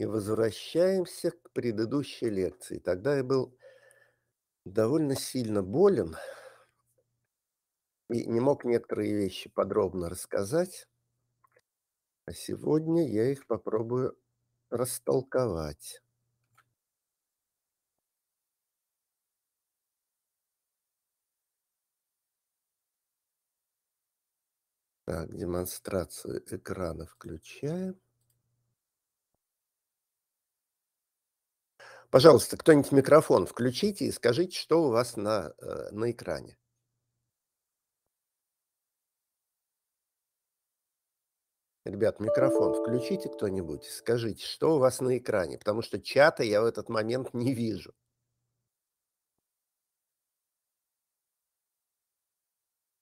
И возвращаемся к предыдущей лекции. Тогда я был довольно сильно болен и не мог некоторые вещи подробно рассказать. А сегодня я их попробую растолковать. Так, демонстрацию экрана включаем. Пожалуйста, кто-нибудь микрофон включите и скажите, что у вас на, э, на экране. Ребят, микрофон включите кто-нибудь, скажите, что у вас на экране, потому что чата я в этот момент не вижу.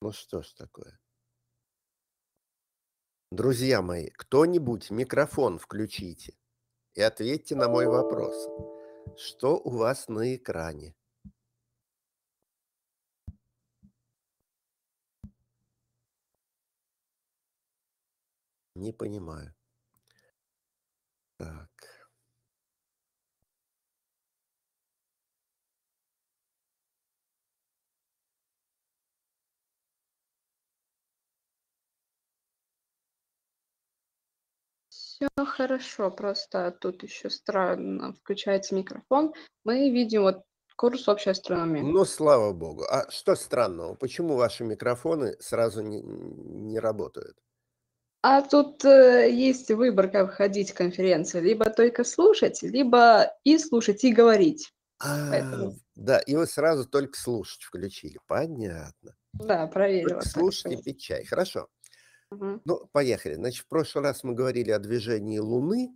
Ну что ж такое. Друзья мои, кто-нибудь микрофон включите и ответьте на мой вопрос что у вас на экране. Не понимаю. Так. Все хорошо, просто тут еще странно включается микрофон. Мы видим вот курс общей астрономии. Ну, слава богу. А что странного? Почему ваши микрофоны сразу не, не работают? А тут э, есть выбор, как ходить в конференции. Либо только слушать, либо и слушать, и говорить. А, Поэтому... Да, и вы сразу только слушать включили. Понятно. Да, проверила. Только слушать и пить чай. Хорошо. Ну, поехали. Значит, в прошлый раз мы говорили о движении Луны,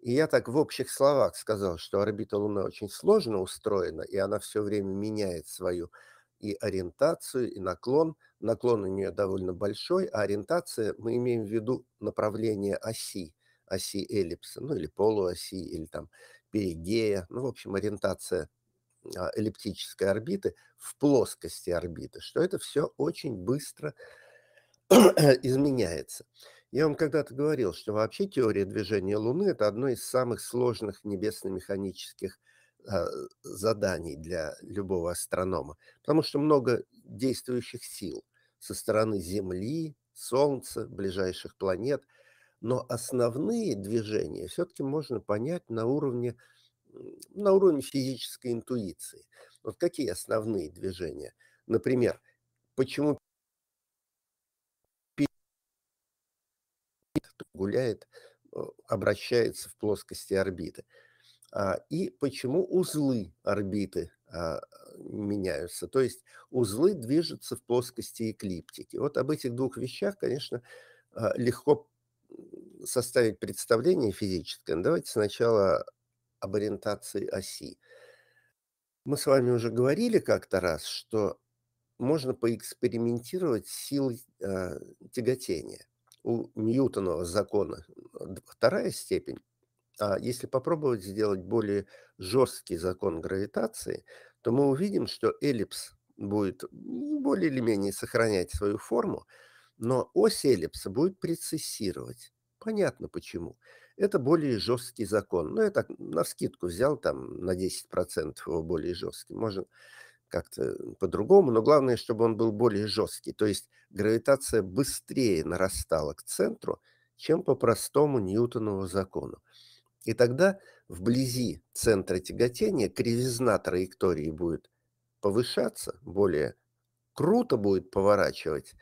и я так в общих словах сказал, что орбита Луны очень сложно устроена, и она все время меняет свою и ориентацию, и наклон. Наклон у нее довольно большой, а ориентация, мы имеем в виду направление оси, оси эллипса, ну или полуоси, или там перигея, ну, в общем, ориентация а, эллиптической орбиты в плоскости орбиты, что это все очень быстро изменяется. Я вам когда-то говорил, что вообще теория движения Луны – это одно из самых сложных небесно-механических э, заданий для любого астронома, потому что много действующих сил со стороны Земли, Солнца, ближайших планет, но основные движения все-таки можно понять на уровне, на уровне физической интуиции. Вот какие основные движения? Например, почему гуляет, э, обращается в плоскости орбиты. А, и почему узлы орбиты а, меняются. То есть узлы движутся в плоскости эклиптики. Вот об этих двух вещах, конечно, а, легко составить представление физическое. Но давайте сначала об ориентации оси. Мы с вами уже говорили как-то раз, что можно поэкспериментировать с силой э, тяготения у Ньютонова закона а, вторая степень, а если попробовать сделать более жесткий закон гравитации, то мы увидим, что эллипс будет более или менее сохранять свою форму, но ось эллипса будет прецессировать. Понятно почему. Это более жесткий закон. Ну, я так на скидку взял там на 10% его более жесткий. Можно как-то по-другому, но главное, чтобы он был более жесткий. То есть гравитация быстрее нарастала к центру, чем по простому Ньютонову закону. И тогда вблизи центра тяготения кривизна траектории будет повышаться, более круто будет поворачивать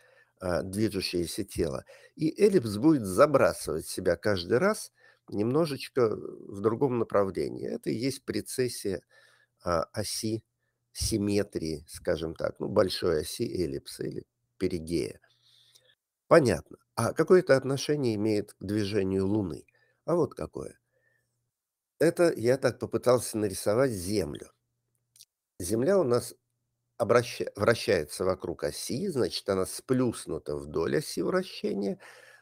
а, движущееся тело, и эллипс будет забрасывать себя каждый раз немножечко в другом направлении. Это и есть прецессия а, оси симметрии, скажем так, ну, большой оси эллипса или перигея. Понятно. А какое это отношение имеет к движению Луны? А вот какое. Это я так попытался нарисовать Землю. Земля у нас обраща... вращается вокруг оси, значит, она сплюснута вдоль оси вращения.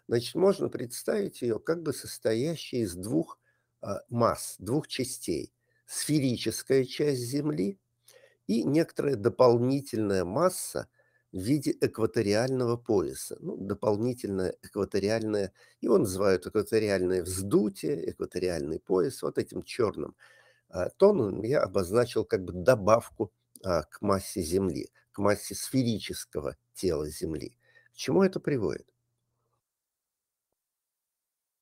Значит, можно представить ее как бы состоящей из двух э, масс, двух частей. Сферическая часть Земли – и некоторая дополнительная масса в виде экваториального пояса. Ну, дополнительное экваториальное, его называют экваториальное вздутие, экваториальный пояс. Вот этим черным а, тоном я обозначил как бы добавку а, к массе Земли, к массе сферического тела Земли. К чему это приводит?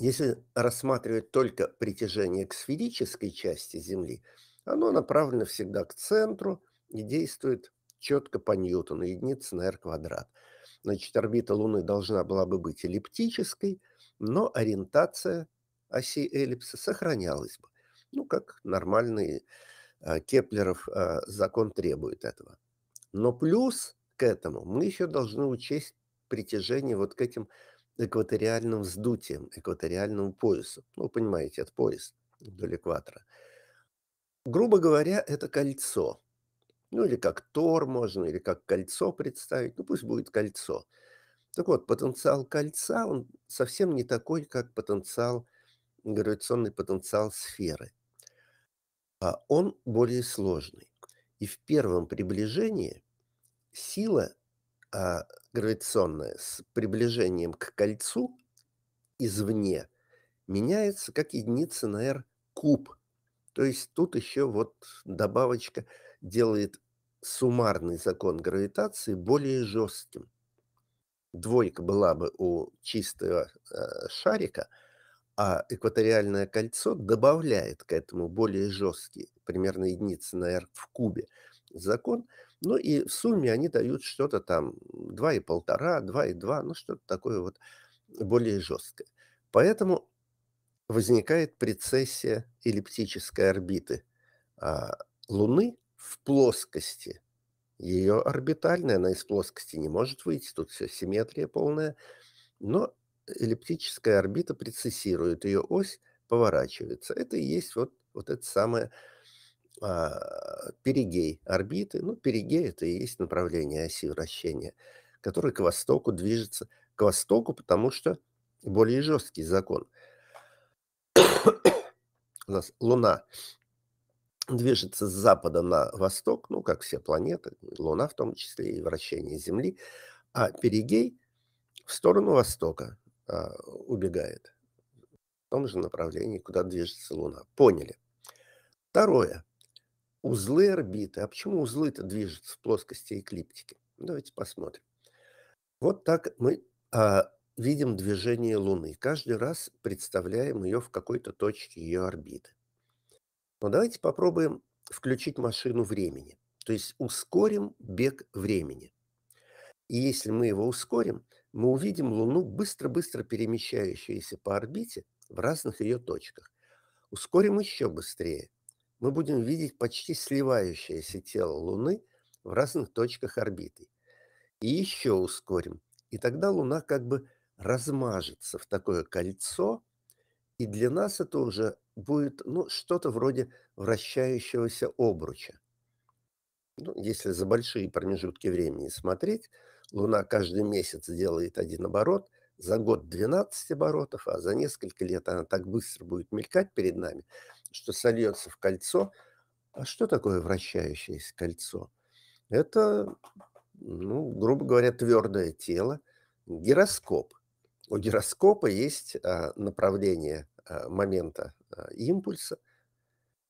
Если рассматривать только притяжение к сферической части Земли, оно направлено всегда к центру – и действует четко по Ньютону, единица на r квадрат. Значит, орбита Луны должна была бы быть эллиптической, но ориентация оси эллипса сохранялась бы. Ну, как нормальный э, Кеплеров э, закон требует этого. Но плюс к этому мы еще должны учесть притяжение вот к этим экваториальным вздутием экваториальному поясу. Ну, понимаете, это пояс вдоль экватора. Грубо говоря, это кольцо – ну, или как Тор можно, или как кольцо представить. Ну, пусть будет кольцо. Так вот, потенциал кольца, он совсем не такой, как потенциал, гравитационный потенциал сферы. А он более сложный. И в первом приближении сила а, гравитационная с приближением к кольцу извне меняется как единица на r куб. То есть тут еще вот добавочка – делает суммарный закон гравитации более жестким. Двойка была бы у чистого э, шарика, а экваториальное кольцо добавляет к этому более жесткий, примерно единицы наверное, в кубе закон. Ну и в сумме они дают что-то там 2,5, 2,2, ну что-то такое вот более жесткое. Поэтому возникает прецессия эллиптической орбиты а, Луны – в плоскости. Ее орбитальная, она из плоскости не может выйти, тут все симметрия полная. Но эллиптическая орбита прецессирует, ее ось поворачивается. Это и есть вот, вот это самое а, перигей орбиты. Ну, перигей – это и есть направление оси вращения, которое к востоку движется. К востоку, потому что более жесткий закон. У нас Луна движется с запада на восток, ну, как все планеты, Луна в том числе, и вращение Земли, а Перигей в сторону востока а, убегает. В том же направлении, куда движется Луна. Поняли. Второе. Узлы орбиты. А почему узлы-то движутся в плоскости эклиптики? Давайте посмотрим. Вот так мы а, видим движение Луны. Каждый раз представляем ее в какой-то точке ее орбиты. Но давайте попробуем включить машину времени, то есть ускорим бег времени. И если мы его ускорим, мы увидим Луну, быстро-быстро перемещающуюся по орбите в разных ее точках. Ускорим еще быстрее. Мы будем видеть почти сливающееся тело Луны в разных точках орбиты. И еще ускорим. И тогда Луна как бы размажется в такое кольцо, и для нас это уже будет ну, что-то вроде вращающегося обруча. Ну, если за большие промежутки времени смотреть, Луна каждый месяц делает один оборот, за год 12 оборотов, а за несколько лет она так быстро будет мелькать перед нами, что сольется в кольцо. А что такое вращающееся кольцо? Это, ну, грубо говоря, твердое тело, гироскоп. У гироскопа есть а, направление а, момента а, импульса,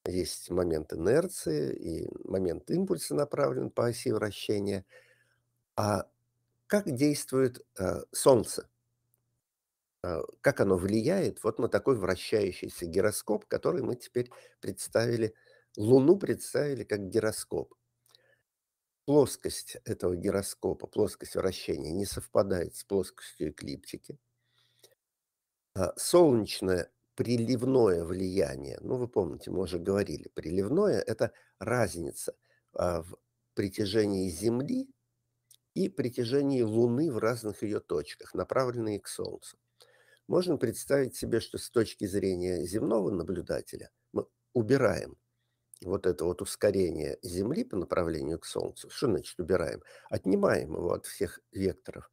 есть момент инерции и момент импульса направлен по оси вращения. А как действует Солнце? Как оно влияет вот на такой вращающийся гироскоп, который мы теперь представили, Луну представили как гироскоп плоскость этого гироскопа, плоскость вращения не совпадает с плоскостью эклиптики. А, солнечное приливное влияние, ну вы помните, мы уже говорили, приливное – это разница а, в притяжении Земли и притяжении Луны в разных ее точках, направленные к Солнцу. Можно представить себе, что с точки зрения земного наблюдателя мы убираем вот это вот ускорение Земли по направлению к Солнцу. Что значит убираем? Отнимаем его от всех векторов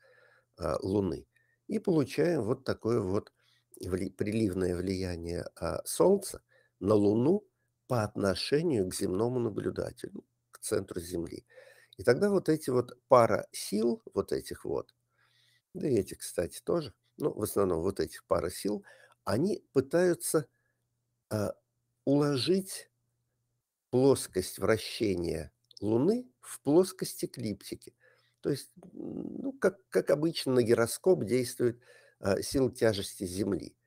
а, Луны и получаем вот такое вот приливное влияние а, Солнца на Луну по отношению к земному наблюдателю, к центру Земли. И тогда вот эти вот пара сил, вот этих вот, да и эти, кстати, тоже, ну, в основном вот этих пара сил, они пытаются а, уложить плоскость вращения Луны в плоскость эклиптики. То есть, ну, как, как обычно на гироскоп действует Э, сил тяжести Земли.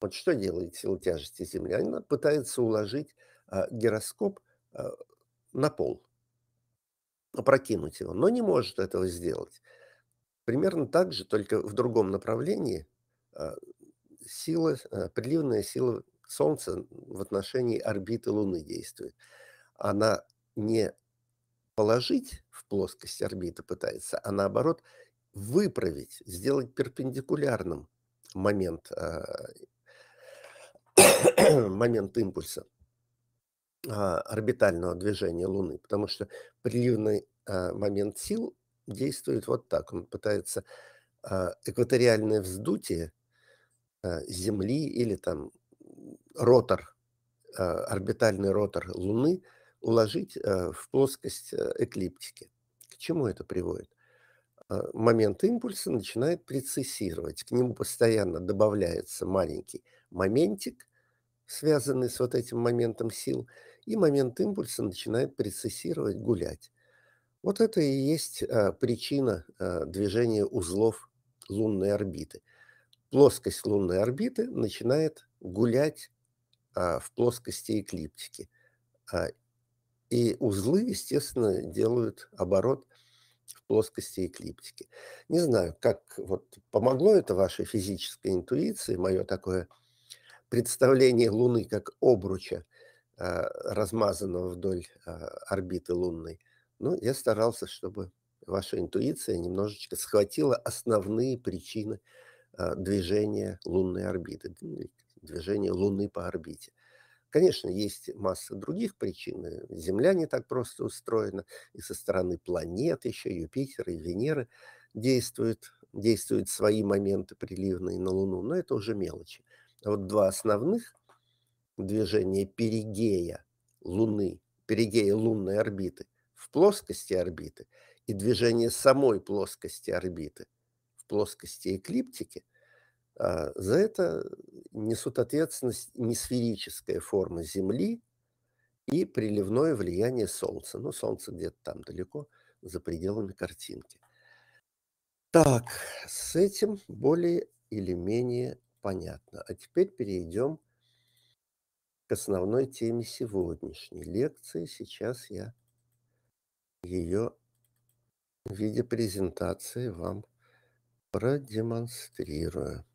Вот что делает сила тяжести Земли? Она пытается уложить э, гироскоп э, на пол, опрокинуть его, но не может этого сделать. Примерно так же, только в другом направлении, сила, приливная сила Солнца в отношении орбиты Луны действует. Она не положить в плоскость орбиты пытается, а наоборот выправить, сделать перпендикулярным момент, а, момент импульса а, орбитального движения Луны, потому что приливный а, момент сил действует вот так. Он пытается экваториальное вздутие Земли или там ротор, орбитальный ротор Луны уложить в плоскость э, эклиптики. К чему это приводит? Э, момент импульса начинает прецессировать. К нему постоянно добавляется маленький моментик, связанный с вот этим моментом сил, и момент импульса начинает прецессировать, гулять. Вот это и есть э, причина э, движения узлов лунной орбиты. Плоскость лунной орбиты начинает гулять а, в плоскости эклиптики. А, и узлы, естественно, делают оборот в плоскости эклиптики. Не знаю, как вот помогло это вашей физической интуиции, мое такое представление Луны как обруча, а, размазанного вдоль а, орбиты лунной. Ну, я старался, чтобы ваша интуиция немножечко схватила основные причины а, движения лунной орбиты, движения Луны по орбите. Конечно, есть масса других причин. Э, Земля не так просто устроена, и со стороны планет еще Юпитера и Венеры действуют, действуют свои моменты приливные на Луну, но это уже мелочи. А вот два основных движения перигея Луны, перигея лунной орбиты в плоскости орбиты и движение самой плоскости орбиты в плоскости эклиптики а, за это несут ответственность несферическая форма Земли и приливное влияние Солнца. Ну, Солнце где-то там далеко, за пределами картинки. Так, с этим более или менее понятно. А теперь перейдем к основной теме сегодняшней лекции. Сейчас я ее в виде презентации вам продемонстрирую.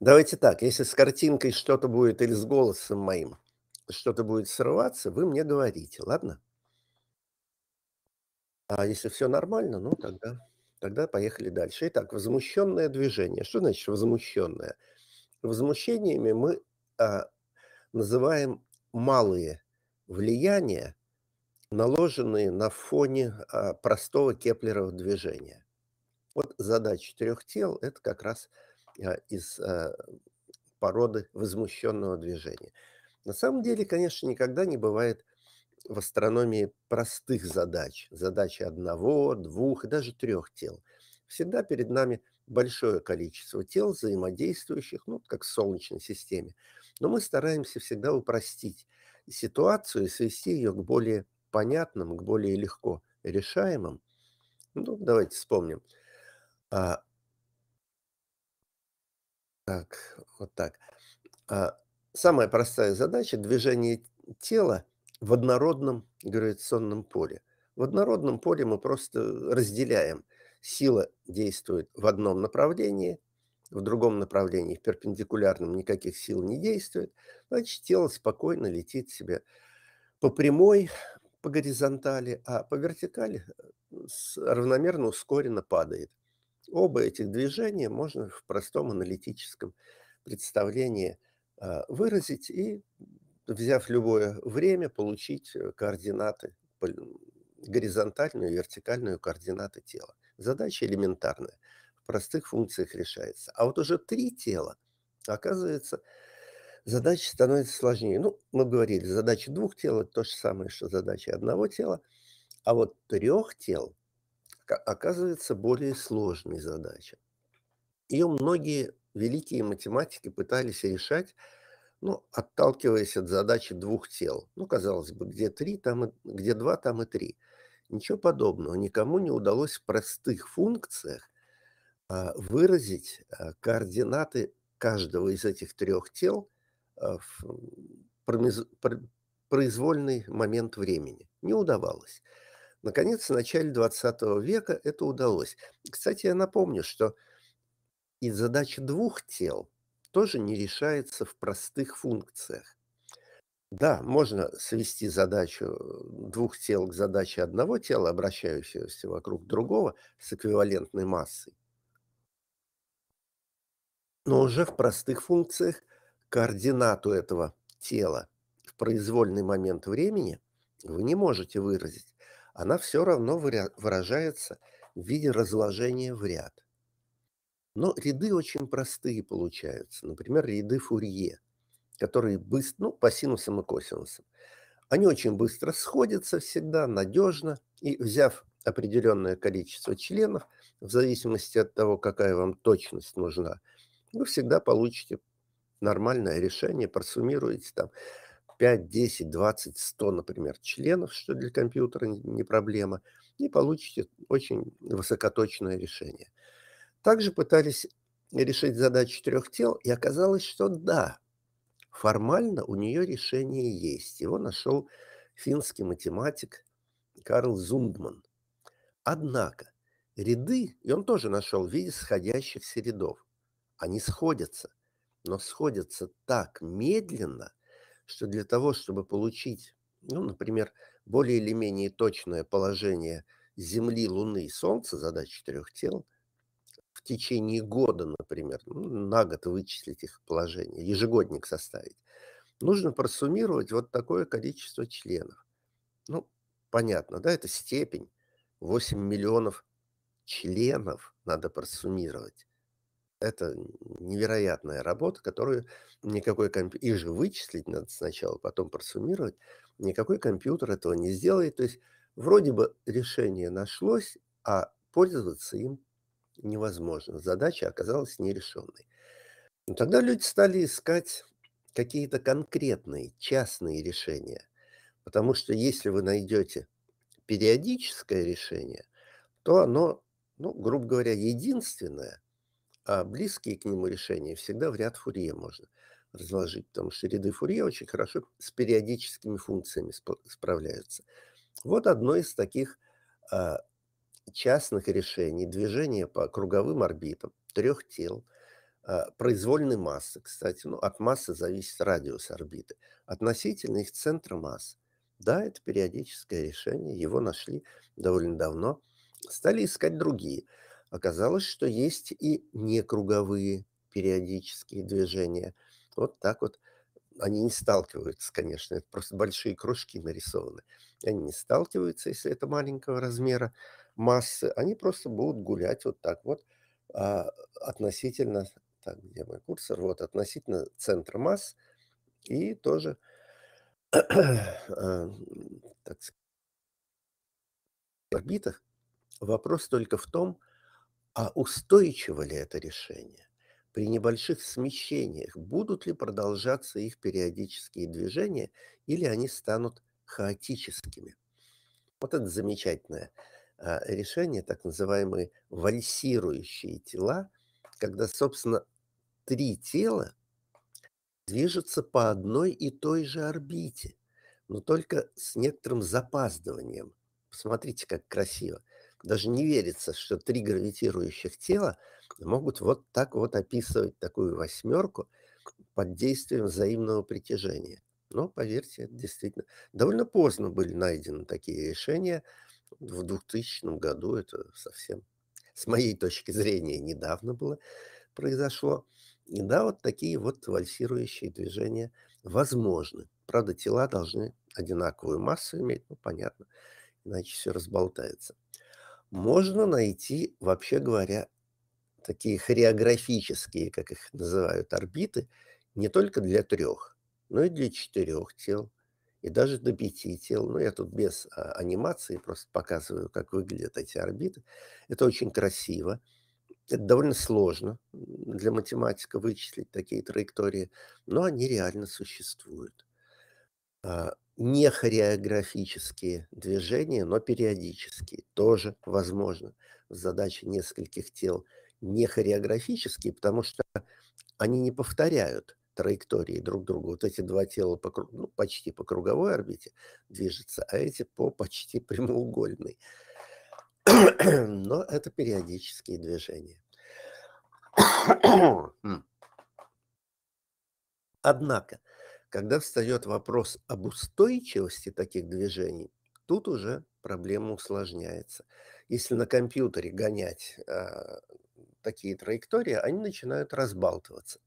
Давайте так, если с картинкой что-то будет или с голосом моим что-то будет срываться, вы мне говорите, ладно? А если все нормально, ну тогда, тогда поехали дальше. Итак, возмущенное движение. Что значит возмущенное? Возмущениями мы а, называем малые влияния, наложенные на фоне а, простого кеплерового движения. Вот задача трех тел – это как раз – Э, из э, породы возмущенного движения. На самом деле, конечно, никогда не бывает в астрономии простых задач, задачи одного, двух и даже трех тел. Всегда перед нами большое количество тел, взаимодействующих, ну, как в Солнечной системе. Но мы стараемся всегда упростить ситуацию и свести ее к более понятным, к более легко решаемым. Ну, давайте вспомним. А, так, вот так. А, самая простая задача – движение тела в однородном гравитационном поле. В однородном поле мы просто разделяем. Сила действует в одном направлении, в другом направлении, в перпендикулярном никаких сил не действует. Значит, тело спокойно летит себе по прямой, по горизонтали, а по вертикали э, равномерно ускоренно падает. Оба этих движения можно в простом аналитическом представлении а, выразить и, взяв любое время, получить э, координаты, горизонтальную и вертикальную координаты тела. Задача элементарная, в простых функциях решается. А вот уже три тела, оказывается, задача становится сложнее. Ну, мы говорили, задача двух тел – это то же самое, что задача одного тела, а вот трех тел оказывается более сложной задача. Ее многие великие математики пытались решать, ну, отталкиваясь от задачи двух тел. Ну, казалось бы, где три, там и, где два, там и три. Ничего подобного. Никому не удалось в простых функциях а, выразить а, координаты каждого из этих трех тел а, в промез... произвольный момент времени. Не удавалось. Наконец, в начале 20 века это удалось. Кстати, я напомню, что и задача двух тел тоже не решается в простых функциях. Да, можно свести задачу двух тел к задаче одного тела, обращающегося вокруг другого, с эквивалентной массой. Но уже в простых функциях координату этого тела в произвольный момент времени вы не можете выразить она все равно выражается в виде разложения в ряд. Но ряды очень простые получаются. Например, ряды Фурье, которые быстро, ну, по синусам и косинусам. Они очень быстро сходятся всегда, надежно, и взяв определенное количество членов, в зависимости от того, какая вам точность нужна, вы всегда получите нормальное решение, просуммируете там 5, 10, 20, 100, например, членов, что для компьютера не проблема, и получите очень высокоточное решение. Также пытались решить задачу трех тел, и оказалось, что да, формально у нее решение есть. Его нашел финский математик Карл Зундман. Однако ряды, и он тоже нашел в виде сходящихся рядов, они сходятся, но сходятся так медленно, что для того, чтобы получить, ну, например, более или менее точное положение Земли, Луны и Солнца, задача четырех тел, в течение года, например, ну, на год вычислить их положение, ежегодник составить, нужно просуммировать вот такое количество членов. Ну, понятно, да, это степень, 8 миллионов членов надо просуммировать. Это невероятная работа, которую никакой компьютер... И же вычислить надо сначала, потом просуммировать. Никакой компьютер этого не сделает. То есть вроде бы решение нашлось, а пользоваться им невозможно. Задача оказалась нерешенной. Но тогда люди стали искать какие-то конкретные, частные решения. Потому что если вы найдете периодическое решение, то оно, ну, грубо говоря, единственное – а близкие к нему решения всегда в ряд Фурье можно разложить, потому что ряды Фурье очень хорошо с периодическими функциями справляются. Вот одно из таких а, частных решений движение по круговым орбитам трех тел, а, произвольной массы, кстати, ну, от массы зависит радиус орбиты, относительно их центра масс. Да, это периодическое решение, его нашли довольно давно, стали искать другие – Оказалось, что есть и некруговые периодические движения. Вот так вот они не сталкиваются, конечно, это просто большие кружки нарисованы. Они не сталкиваются, если это маленького размера массы, они просто будут гулять вот так вот а, относительно, так, где мой курсор, вот относительно центра масс и тоже, а, так сказать, орбитах. Вопрос только в том, а устойчиво ли это решение? При небольших смещениях будут ли продолжаться их периодические движения или они станут хаотическими? Вот это замечательное а, решение, так называемые вальсирующие тела, когда, собственно, три тела движутся по одной и той же орбите, но только с некоторым запаздыванием. Посмотрите, как красиво даже не верится, что три гравитирующих тела могут вот так вот описывать такую восьмерку под действием взаимного притяжения. Но, поверьте, это действительно довольно поздно были найдены такие решения. В 2000 году это совсем, с моей точки зрения, недавно было произошло. И да, вот такие вот вальсирующие движения возможны. Правда, тела должны одинаковую массу иметь, ну, понятно, иначе все разболтается можно найти, вообще говоря, такие хореографические, как их называют, орбиты, не только для трех, но и для четырех тел, и даже до пяти тел. Ну, я тут без а, анимации просто показываю, как выглядят эти орбиты. Это очень красиво. Это довольно сложно для математика вычислить такие траектории, но они реально существуют. А, не хореографические движения, но периодические тоже возможно. Задача нескольких тел не хореографические, потому что они не повторяют траектории друг друга. Вот эти два тела по, ну, почти по круговой орбите движутся, а эти по почти прямоугольной. Но это периодические движения. Однако, когда встает вопрос об устойчивости таких движений, тут уже проблема усложняется. Если на компьютере гонять э, такие траектории, они начинают разбалтываться.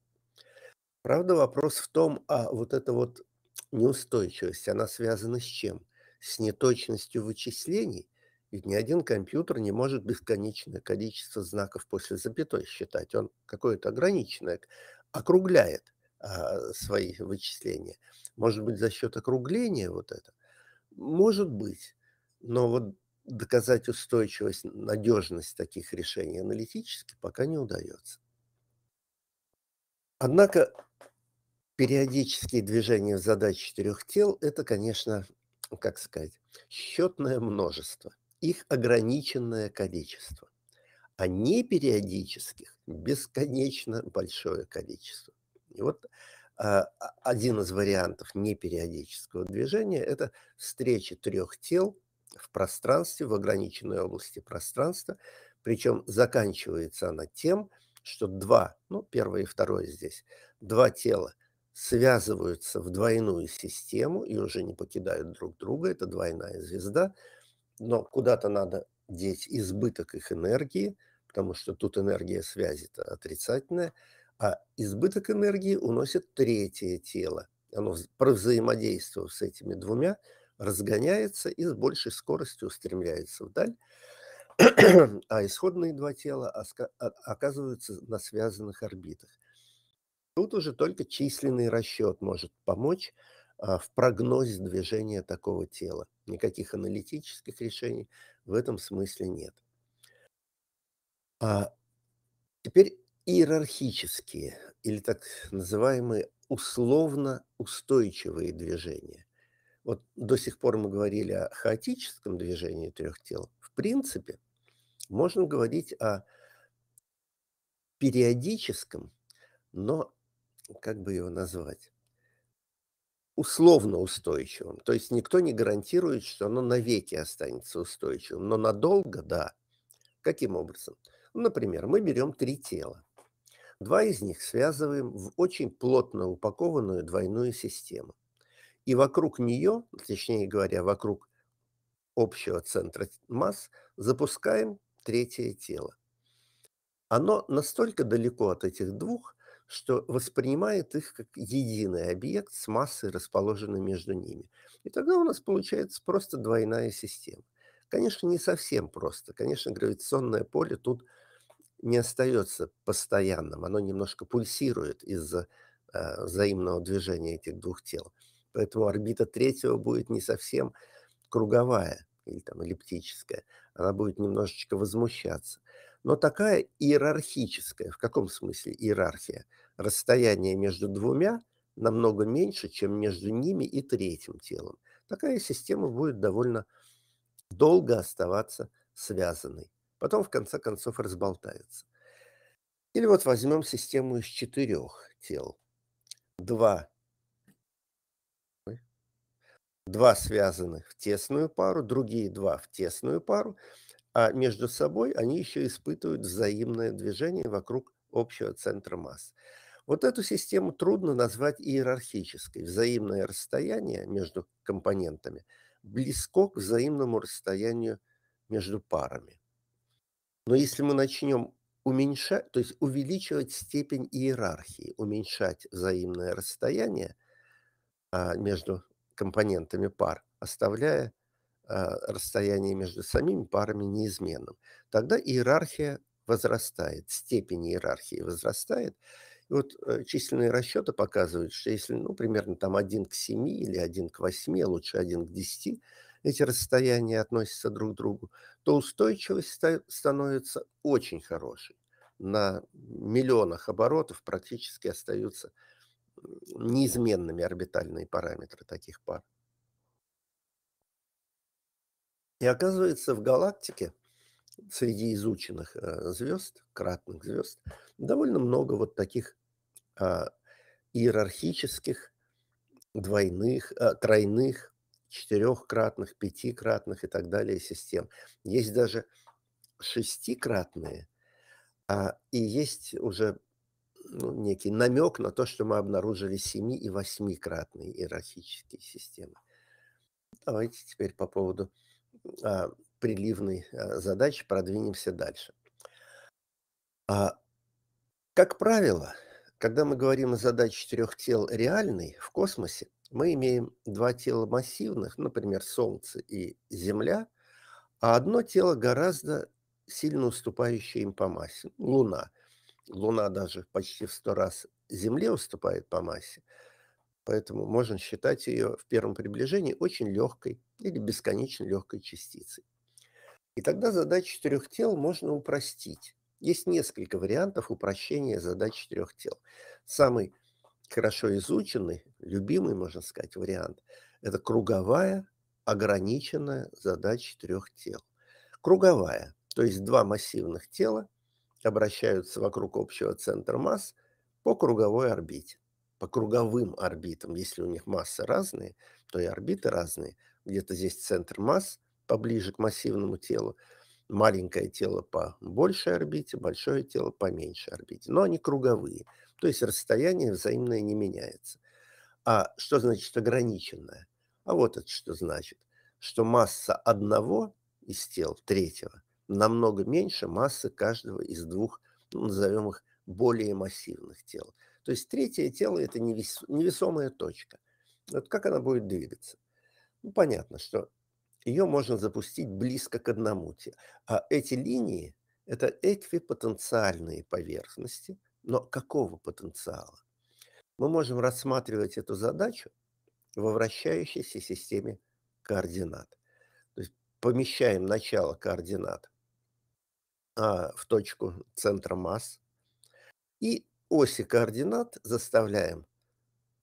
Правда, вопрос в том, а вот эта вот неустойчивость, она связана с чем? С неточностью вычислений? Ведь ни один компьютер не может бесконечное количество знаков после запятой считать. Он какое-то ограниченное округляет. А, свои вычисления. Может быть, за счет округления вот это? Может быть. Но вот доказать устойчивость, надежность таких решений аналитически пока не удается. Однако периодические движения в задаче четырех тел – это, конечно, как сказать, счетное множество, их ограниченное количество, а непериодических – бесконечно большое количество. И вот а, а, один из вариантов непериодического движения – это встреча трех тел в пространстве, в ограниченной области пространства, причем заканчивается она тем, что два, ну, первое и второе здесь, два тела связываются в двойную систему и уже не покидают друг друга, это двойная звезда, но куда-то надо деть избыток их энергии, потому что тут энергия связи отрицательная – а избыток энергии уносит третье тело. Оно, взаимодействует с этими двумя, разгоняется и с большей скоростью устремляется вдаль, а исходные два тела а, оказываются на связанных орбитах. Тут уже только численный расчет может помочь а, в прогнозе движения такого тела. Никаких аналитических решений в этом смысле нет. А теперь иерархические или так называемые условно устойчивые движения. Вот до сих пор мы говорили о хаотическом движении трех тел. В принципе, можно говорить о периодическом, но как бы его назвать, условно устойчивым. То есть никто не гарантирует, что оно навеки останется устойчивым, но надолго – да. Каким образом? Ну, например, мы берем три тела – Два из них связываем в очень плотно упакованную двойную систему. И вокруг нее, точнее говоря, вокруг общего центра масс, запускаем третье тело. Оно настолько далеко от этих двух, что воспринимает их как единый объект с массой, расположенной между ними. И тогда у нас получается просто двойная система. Конечно, не совсем просто. Конечно, гравитационное поле тут – не остается постоянным, оно немножко пульсирует из-за э, взаимного движения этих двух тел. Поэтому орбита третьего будет не совсем круговая или там эллиптическая, она будет немножечко возмущаться. Но такая иерархическая, в каком смысле иерархия? Расстояние между двумя намного меньше, чем между ними и третьим телом. Такая система будет довольно долго оставаться связанной. Потом, в конце концов, разболтается. Или вот возьмем систему из четырех тел. Два, два связаны в тесную пару, другие два в тесную пару, а между собой они еще испытывают взаимное движение вокруг общего центра масс. Вот эту систему трудно назвать иерархической. Взаимное расстояние между компонентами близко к взаимному расстоянию между парами. Но если мы начнем уменьшать, то есть увеличивать степень иерархии, уменьшать взаимное расстояние а, между компонентами пар, оставляя а, расстояние между самими парами неизменным, тогда иерархия возрастает, степень иерархии возрастает. И вот э, численные расчеты показывают, что если, ну, примерно там 1 к 7 или 1 к 8, а лучше 1 к 10, эти расстояния относятся друг к другу, то устойчивость становится очень хорошей. На миллионах оборотов практически остаются неизменными орбитальные параметры таких пар. И оказывается, в галактике среди изученных э, звезд, кратных звезд, довольно много вот таких а, иерархических, двойных, а, тройных четырехкратных, пятикратных и так далее систем. Есть даже шестикратные, а, и есть уже ну, некий намек на то, что мы обнаружили семи- и восьмикратные иерархические системы. Давайте теперь по поводу а, приливной а, задачи продвинемся дальше. А, как правило, когда мы говорим о задаче четырех тел реальной в космосе, мы имеем два тела массивных, например, Солнце и Земля, а одно тело гораздо сильно уступающее им по массе ну, – Луна. Луна даже почти в сто раз Земле уступает по массе, поэтому можно считать ее в первом приближении очень легкой или бесконечно легкой частицей. И тогда задачу четырех тел можно упростить. Есть несколько вариантов упрощения задачи четырех тел. Самый хорошо изученный, любимый, можно сказать, вариант – это круговая ограниченная задача трех тел. Круговая, то есть два массивных тела обращаются вокруг общего центра масс по круговой орбите, по круговым орбитам. Если у них массы разные, то и орбиты разные. Где-то здесь центр масс поближе к массивному телу, маленькое тело по большей орбите, большое тело по меньшей орбите. Но они круговые, то есть расстояние взаимное не меняется. А что значит ограниченное? А вот это что значит, что масса одного из тел, третьего, намного меньше массы каждого из двух, ну, назовем их, более массивных тел. То есть третье тело – это невес, невесомая точка. Вот как она будет двигаться? Ну, понятно, что ее можно запустить близко к одному. А эти линии – это эквипотенциальные поверхности, но какого потенциала? Мы можем рассматривать эту задачу во вращающейся системе координат. То есть помещаем начало координат а, в точку центра масс и оси координат заставляем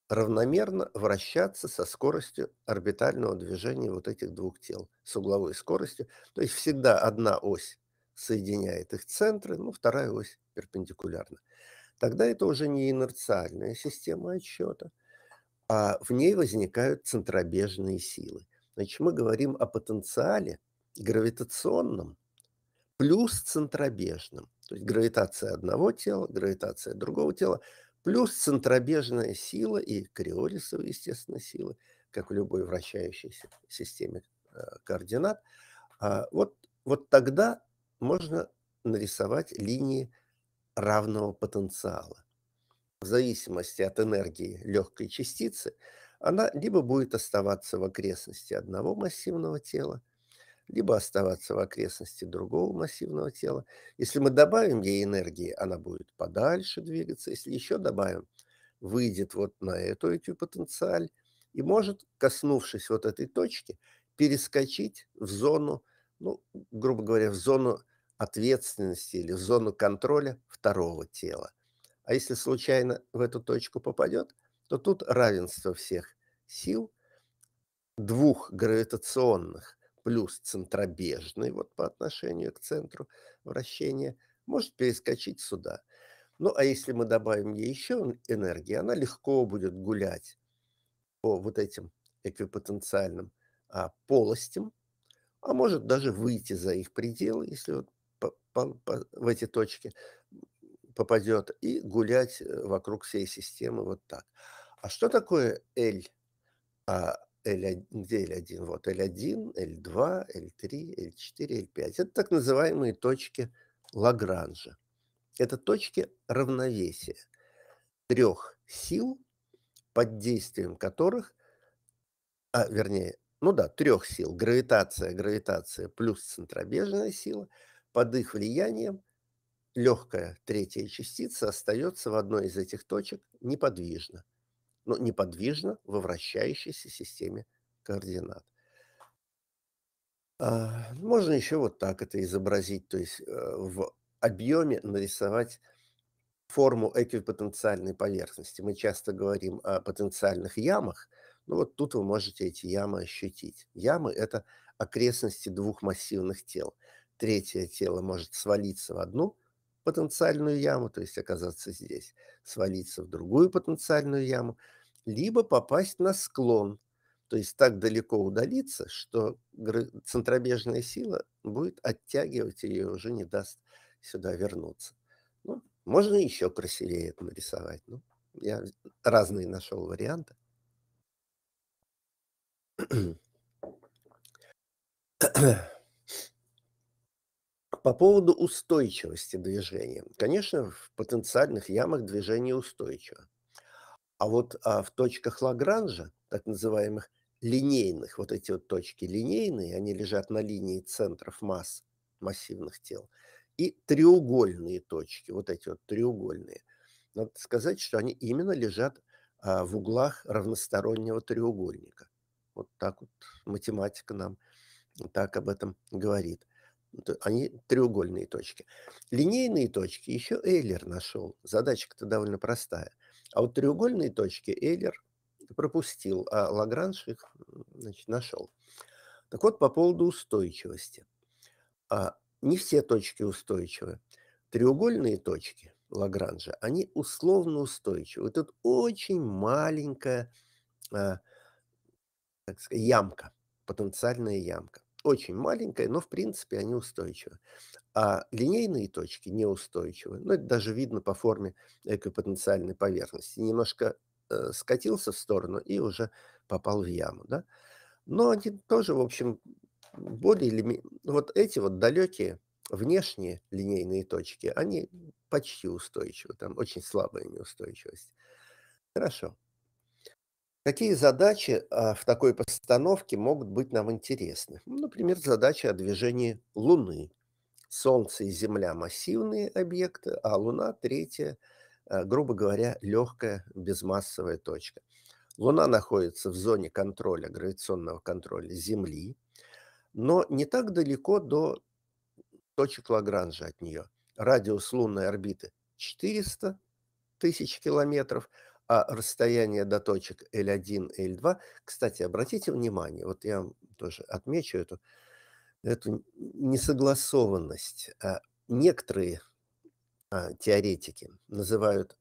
равномерно вращаться со скоростью орбитального движения вот этих двух тел, с угловой скоростью. То есть всегда одна ось соединяет их центры, ну, вторая ось перпендикулярна. Тогда это уже не инерциальная система отсчета, а в ней возникают центробежные силы. Значит, мы говорим о потенциале гравитационном плюс центробежном. То есть гравитация одного тела, гравитация другого тела – Плюс центробежная сила и кориолисова, естественно, сила, как в любой вращающейся системе а, координат. А, вот, вот тогда можно нарисовать линии равного потенциала. В зависимости от энергии легкой частицы, она либо будет оставаться в окрестности одного массивного тела, либо оставаться в окрестности другого массивного тела. Если мы добавим ей энергии, она будет подальше двигаться. Если еще добавим, выйдет вот на эту потенциаль и может, коснувшись вот этой точки, перескочить в зону, ну, грубо говоря, в зону ответственности или в зону контроля второго тела. А если случайно в эту точку попадет, то тут равенство всех сил двух гравитационных плюс центробежный вот по отношению к центру вращения, может перескочить сюда. Ну, а если мы добавим ей еще энергии, она легко будет гулять по вот этим эквипотенциальным а, полостям, а может даже выйти за их пределы, если вот по, по, по, в эти точки попадет, и гулять э, вокруг всей системы вот так. А что такое L? А, L1, где L1? Вот L1, L2, L3, L4, L5. Это так называемые точки Лагранжа. Это точки равновесия трех сил, под действием которых, а вернее, ну да, трех сил, гравитация, гравитация плюс центробежная сила, под их влиянием легкая третья частица остается в одной из этих точек неподвижно – но неподвижно во вращающейся системе координат. А, можно еще вот так это изобразить, то есть э, в объеме нарисовать форму эквипотенциальной поверхности. Мы часто говорим о потенциальных ямах, но вот тут вы можете эти ямы ощутить. Ямы – это окрестности двух массивных тел. Третье тело может свалиться в одну потенциальную яму, то есть оказаться здесь, свалиться в другую потенциальную яму – либо попасть на склон, то есть так далеко удалиться, что центробежная сила будет оттягивать ее и уже не даст сюда вернуться. Ну, можно еще красивее это нарисовать. Ну, я разные нашел варианты. По поводу устойчивости движения. Конечно, в потенциальных ямах движение устойчиво. А вот а в точках Лагранжа, так называемых линейных, вот эти вот точки линейные, они лежат на линии центров масс массивных тел, и треугольные точки, вот эти вот треугольные. Надо сказать, что они именно лежат а, в углах равностороннего треугольника. Вот так вот математика нам так об этом говорит. Они треугольные точки. Линейные точки еще Эйлер нашел. Задачка-то довольно простая. А вот треугольные точки Эйлер пропустил, а Лагранж их значит, нашел. Так вот, по поводу устойчивости. А не все точки устойчивы. Треугольные точки Лагранжа, они условно устойчивы. Тут очень маленькая а, так сказать, ямка, потенциальная ямка. Очень маленькая, но в принципе они устойчивы а линейные точки неустойчивы. Ну, это даже видно по форме экопотенциальной поверхности. Немножко э, скатился в сторону и уже попал в яму. Да? Но они тоже, в общем, более или менее... Вот эти вот далекие внешние линейные точки, они почти устойчивы. Там очень слабая неустойчивость. Хорошо. Какие задачи а, в такой постановке могут быть нам интересны? Ну, например, задача о движении Луны Солнце и Земля – массивные объекты, а Луна – третья, э, грубо говоря, легкая безмассовая точка. Луна находится в зоне контроля, гравитационного контроля Земли, но не так далеко до точек Лагранжа от нее. Радиус лунной орбиты 400 тысяч километров, а расстояние до точек L1, и L2, кстати, обратите внимание, вот я вам тоже отмечу эту эту несогласованность. А, некоторые а, теоретики называют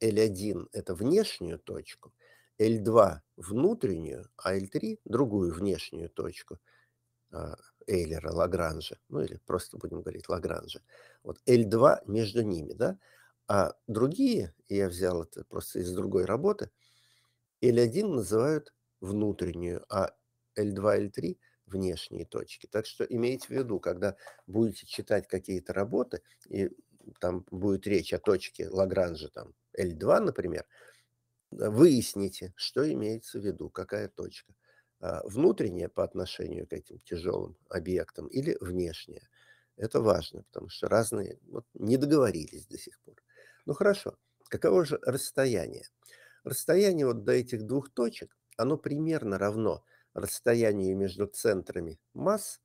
L1 – это внешнюю точку, L2 – внутреннюю, а L3 – другую внешнюю точку а, Эйлера, Лагранжа, ну или просто будем говорить Лагранжа. Вот L2 между ними, да? А другие, я взял это просто из другой работы, L1 называют внутреннюю, а L2, L3 внешние точки. Так что имейте в виду, когда будете читать какие-то работы, и там будет речь о точке Лагранжа, там, L2, например, э, выясните, что имеется в виду, какая точка. А Внутренняя по отношению к этим тяжелым объектам или внешняя. Это важно, потому что разные вот, не договорились до сих пор. Ну хорошо, каково же расстояние? Расстояние вот до этих двух точек, оно примерно равно – расстояние между центрами масс,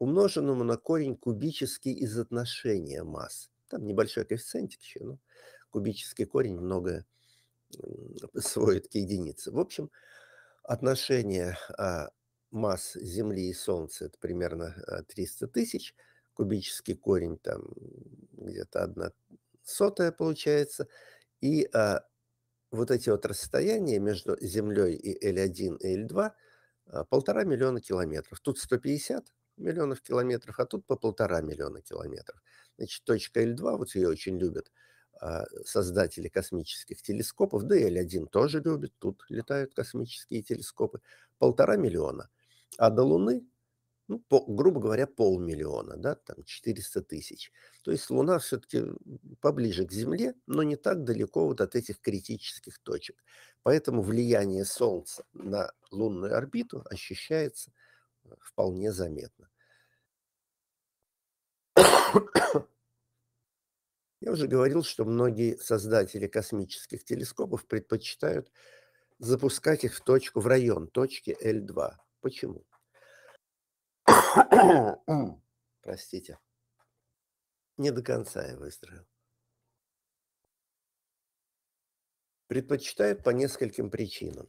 умноженному на корень кубический из отношения масс. Там небольшой коэффициентик еще, но кубический корень много сводит к единице. В общем, отношение а, масс Земли и Солнца это примерно 300 а, тысяч, кубический корень там где-то одна сотая получается, и а, вот эти вот расстояния между Землей и L1 и L2 – а, полтора миллиона километров. Тут 150 миллионов километров, а тут по полтора миллиона километров. Значит, точка L2, вот ее очень любят а, создатели космических телескопов, да и L1 тоже любит, тут летают космические телескопы, полтора миллиона. А до Луны ну, по, грубо говоря, полмиллиона, да, там 400 тысяч. То есть Луна все-таки поближе к Земле, но не так далеко вот от этих критических точек. Поэтому влияние Солнца на лунную орбиту ощущается э, вполне заметно. Я уже говорил, что многие создатели космических телескопов предпочитают запускать их в точку, в район точки L2. Почему? Простите. Не до конца я выстроил. Предпочитают по нескольким причинам.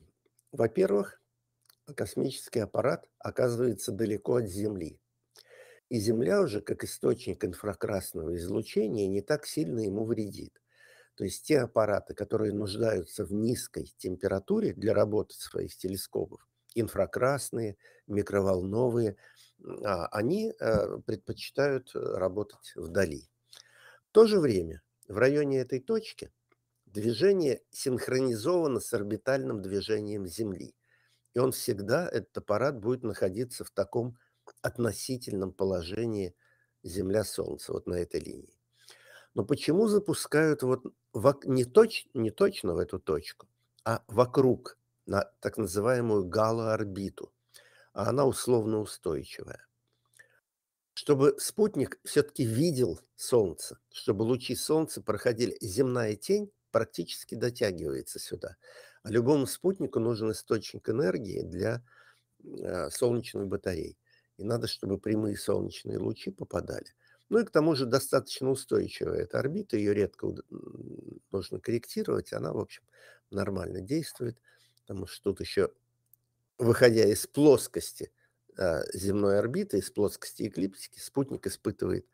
Во-первых, космический аппарат оказывается далеко от Земли. И Земля уже как источник инфракрасного излучения не так сильно ему вредит. То есть те аппараты, которые нуждаются в низкой температуре для работы своих телескопов, инфракрасные, микроволновые, а, они э, предпочитают э, работать вдали. В то же время в районе этой точки движение синхронизовано с орбитальным движением Земли. И он всегда, этот аппарат, будет находиться в таком относительном положении Земля-Солнце, вот на этой линии. Но почему запускают вот в, не, точ, не точно в эту точку, а вокруг на так называемую галоорбиту, а она условно устойчивая. Чтобы спутник все-таки видел Солнце, чтобы лучи Солнца проходили, земная тень практически дотягивается сюда. А любому спутнику нужен источник энергии для э, солнечных батарей. И надо, чтобы прямые солнечные лучи попадали. Ну и к тому же достаточно устойчивая эта орбита, ее редко нужно корректировать, она, в общем, нормально действует потому что тут еще, выходя из плоскости а, земной орбиты, из плоскости эклиптики, спутник испытывает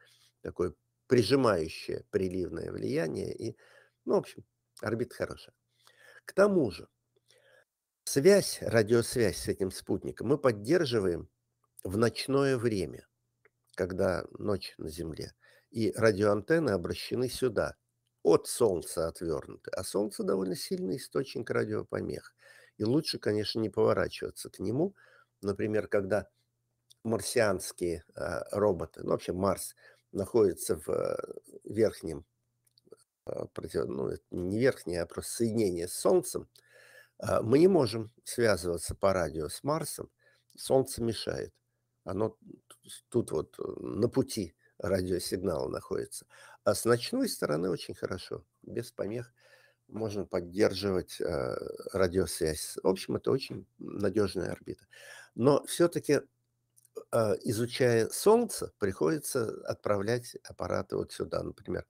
такое прижимающее приливное влияние. И, ну, в общем, орбита хорошая. К тому же, связь, радиосвязь с этим спутником мы поддерживаем в ночное время, когда ночь на Земле. И радиоантенны обращены сюда, от Солнца отвернуты. А Солнце довольно сильный источник радиопомех. И лучше, конечно, не поворачиваться к нему. Например, когда марсианские а, роботы, ну вообще Марс находится в э, верхнем, а, ну не верхнее, а просто соединение с Солнцем, а, мы не можем связываться по радио с Марсом, Солнце мешает. Оно тут вот э, на пути радиосигнала находится. А с ночной стороны очень хорошо, без помех – можно поддерживать э, радиосвязь. В общем, это очень надежная орбита. Но все-таки, э, изучая Солнце, приходится отправлять аппараты вот сюда, например,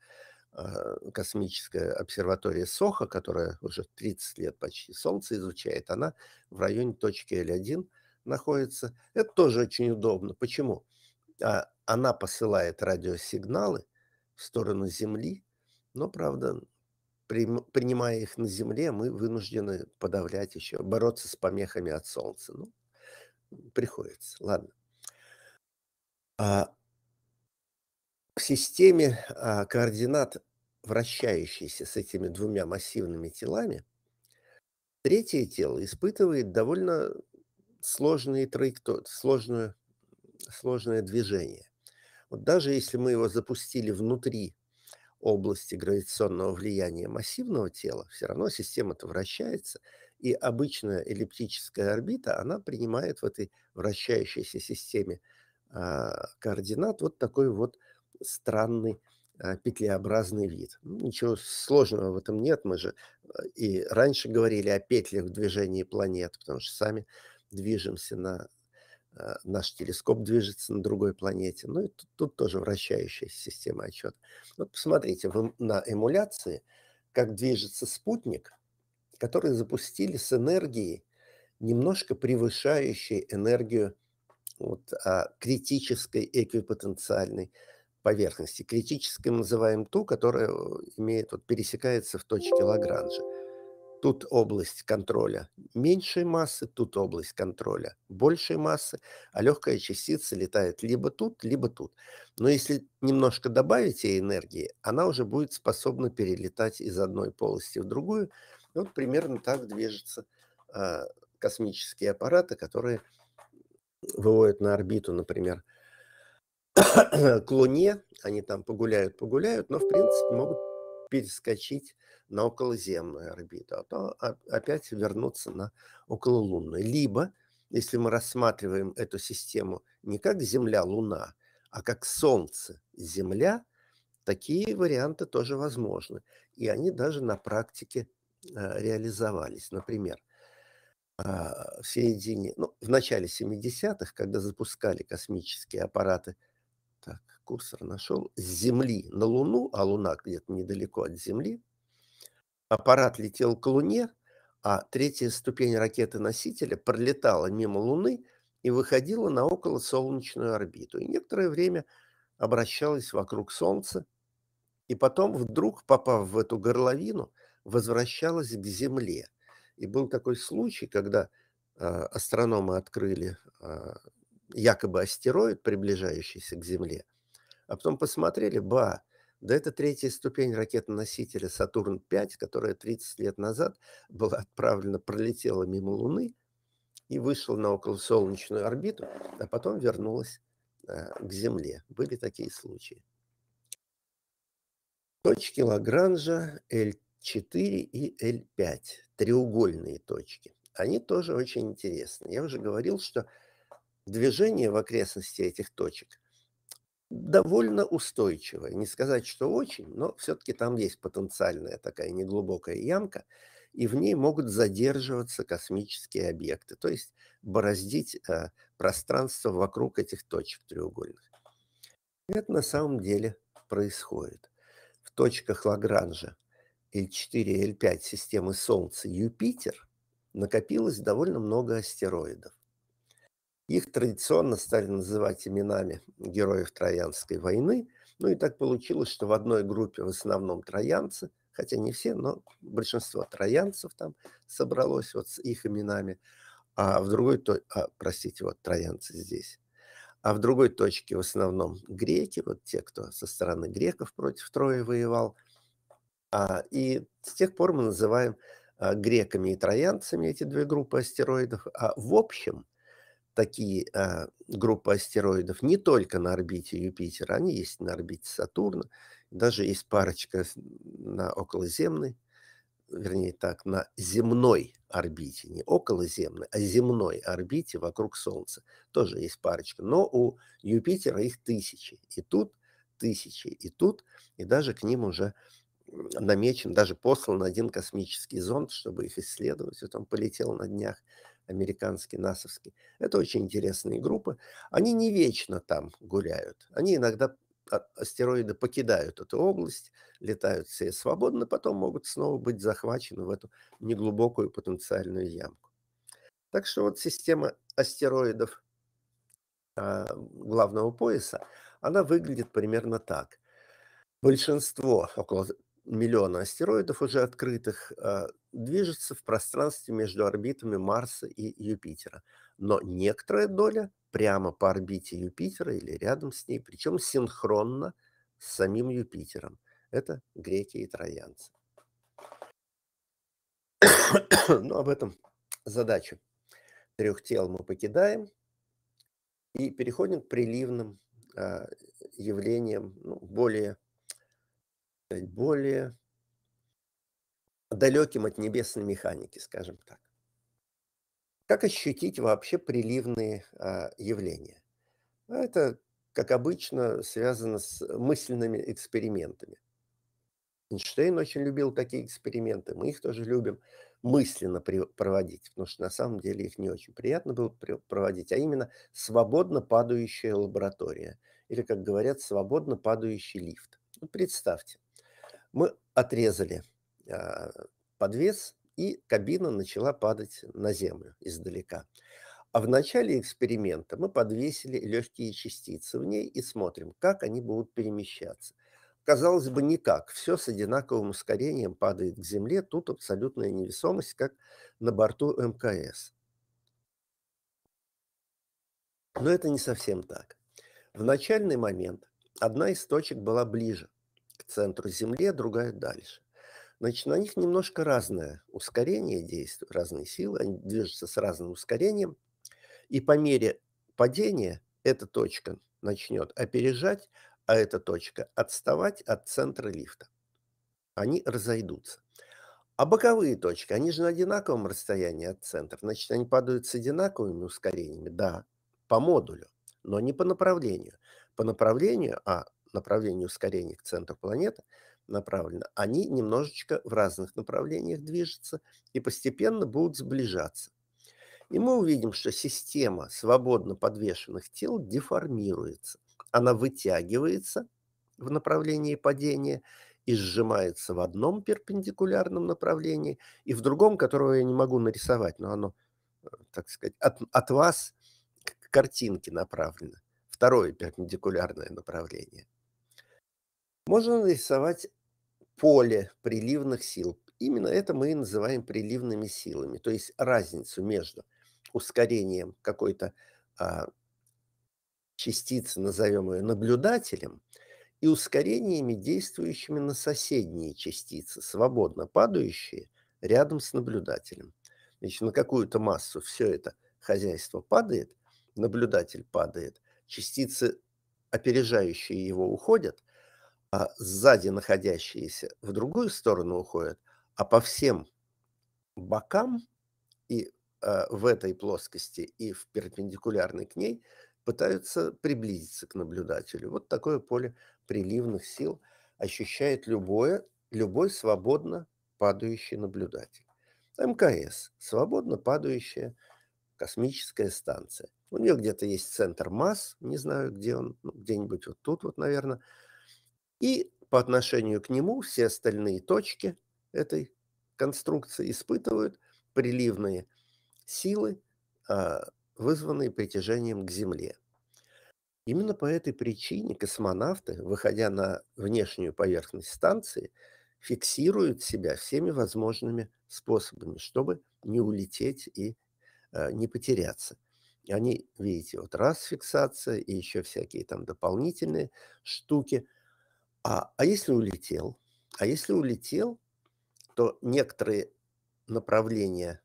э, космическая обсерватория Соха, которая уже 30 лет почти Солнце изучает, она в районе точки L1 находится. Это тоже очень удобно. Почему? А, она посылает радиосигналы в сторону Земли, но, правда, принимая их на Земле, мы вынуждены подавлять еще, бороться с помехами от Солнца. Ну, приходится. Ладно. А в системе а, координат, вращающейся с этими двумя массивными телами, третье тело испытывает довольно сложные траектории, сложную, сложное движение. Вот даже если мы его запустили внутри области гравитационного влияния массивного тела, все равно система-то вращается, и обычная эллиптическая орбита, она принимает в этой вращающейся системе э, координат вот такой вот странный а, петлеобразный вид. Ну, ничего сложного в этом нет, мы же а, и раньше говорили о петлях в движении планет, потому что сами движемся на Э, наш телескоп движется на другой планете. Ну и тут, тут тоже вращающаяся система отчета. Вот посмотрите вы, на эмуляции, как движется спутник, который запустили с энергией, немножко превышающей энергию вот, а, критической эквипотенциальной поверхности. Критической мы называем ту, которая э, имеет, вот, пересекается в точке Лагранжа. Тут область контроля меньшей массы, тут область контроля большей массы, а легкая частица летает либо тут, либо тут. Но если немножко добавить ей энергии, она уже будет способна перелетать из одной полости в другую. Ну, вот примерно так движутся а, космические аппараты, которые выводят на орбиту, например, к Луне. Они там погуляют, погуляют, но в принципе могут перескочить на околоземную орбиту, а то опять вернуться на окололунную. Либо, если мы рассматриваем эту систему не как Земля-Луна, а как Солнце-Земля, такие варианты тоже возможны. И они даже на практике а, реализовались. Например, а, в середине, ну, в начале 70-х, когда запускали космические аппараты, так, курсор нашел, с Земли на Луну, а Луна где-то недалеко от Земли, аппарат летел к Луне, а третья ступень ракеты-носителя пролетала мимо Луны и выходила на околосолнечную орбиту. И некоторое время обращалась вокруг Солнца, и потом, вдруг попав в эту горловину, возвращалась к Земле. И был такой случай, когда э, астрономы открыли э, якобы астероид, приближающийся к Земле, а потом посмотрели, ба, да это третья ступень ракетоносителя «Сатурн-5», которая 30 лет назад была отправлена, пролетела мимо Луны и вышла на околосолнечную орбиту, а потом вернулась э, к Земле. Были такие случаи. Точки Лагранжа L4 и L5, треугольные точки. Они тоже очень интересны. Я уже говорил, что движение в окрестности этих точек – довольно устойчивая. Не сказать, что очень, но все-таки там есть потенциальная такая неглубокая ямка, и в ней могут задерживаться космические объекты, то есть бороздить э, пространство вокруг этих точек треугольных. Это на самом деле происходит. В точках Лагранжа L4 и L5 системы Солнца Юпитер накопилось довольно много астероидов. Их традиционно стали называть именами героев Троянской войны. Ну и так получилось, что в одной группе в основном троянцы, хотя не все, но большинство троянцев там собралось вот с их именами, а в другой, то, а, простите, вот троянцы здесь. А в другой точке в основном греки, вот те, кто со стороны греков против Трои воевал. А, и с тех пор мы называем а, греками и троянцами эти две группы астероидов. А в общем – такие э, группы астероидов не только на орбите Юпитера, они есть на орбите Сатурна, даже есть парочка на околоземной, вернее так, на земной орбите, не околоземной, а земной орбите вокруг Солнца. Тоже есть парочка, но у Юпитера их тысячи, и тут тысячи, и тут, и даже к ним уже намечен, даже послан один космический зонд, чтобы их исследовать, вот он полетел на днях американский, насовский. Это очень интересные группы. Они не вечно там гуляют. Они иногда а, астероиды покидают эту область, летают все свободно, потом могут снова быть захвачены в эту неглубокую потенциальную ямку. Так что вот система астероидов а, главного пояса, она выглядит примерно так. Большинство, около миллиона астероидов уже открытых, а, движется в пространстве между орбитами Марса и Юпитера. Но некоторая доля прямо по орбите Юпитера или рядом с ней, причем синхронно с самим Юпитером. Это греки и троянцы. Но ну, об этом задачу трех тел мы покидаем и переходим к приливным э, явлениям, ну, более, э, более далеким от небесной механики, скажем так. Как ощутить вообще приливные а, явления? А это, как обычно, связано с мысленными экспериментами. Эйнштейн очень любил такие эксперименты, мы их тоже любим мысленно при, проводить, потому что на самом деле их не очень приятно было при, проводить, а именно свободно падающая лаборатория, или, как говорят, свободно падающий лифт. Ну, представьте, мы отрезали а, подвес, и кабина начала падать на землю издалека. А в начале эксперимента мы подвесили легкие частицы в ней и смотрим, как они будут перемещаться. Казалось бы, никак. Все с одинаковым ускорением падает к Земле. Тут абсолютная невесомость, как на борту МКС. Но это не совсем так. В начальный момент одна из точек была ближе к центру Земли, а другая дальше. Значит, на них немножко разное ускорение действует, разные силы, они движутся с разным ускорением, и по мере падения эта точка начнет опережать, а эта точка отставать от центра лифта. Они разойдутся. А боковые точки, они же на одинаковом расстоянии от центра, значит, они падают с одинаковыми ускорениями, да, по модулю, но не по направлению. По направлению, а направлению ускорения к центру планеты – направлено, они немножечко в разных направлениях движутся и постепенно будут сближаться. И мы увидим, что система свободно подвешенных тел деформируется. Она вытягивается в направлении падения и сжимается в одном перпендикулярном направлении и в другом, которого я не могу нарисовать, но оно, э, так сказать, от, от вас к картинке направлено. Второе перпендикулярное направление. Можно нарисовать поле приливных сил. Именно это мы и называем приливными силами, то есть разницу между ускорением какой-то а, частицы, назовем ее наблюдателем, и ускорениями, действующими на соседние частицы, свободно падающие рядом с наблюдателем. Значит, на какую-то массу все это хозяйство падает, наблюдатель падает, частицы, опережающие его, уходят, а сзади находящиеся в другую сторону уходят, а по всем бокам и а, в этой плоскости, и в перпендикулярной к ней пытаются приблизиться к наблюдателю. Вот такое поле приливных сил ощущает любое, любой свободно падающий наблюдатель. МКС – свободно падающая космическая станция. У нее где-то есть центр масс, не знаю, где он, ну, где-нибудь вот тут вот, наверное – и по отношению к нему все остальные точки этой конструкции испытывают приливные силы, а, вызванные притяжением к Земле. Именно по этой причине космонавты, выходя на внешнюю поверхность станции, фиксируют себя всеми возможными способами, чтобы не улететь и э, не потеряться. Они, видите, вот раз фиксация и еще всякие там дополнительные штуки – а, а если улетел? А если улетел, то некоторые направления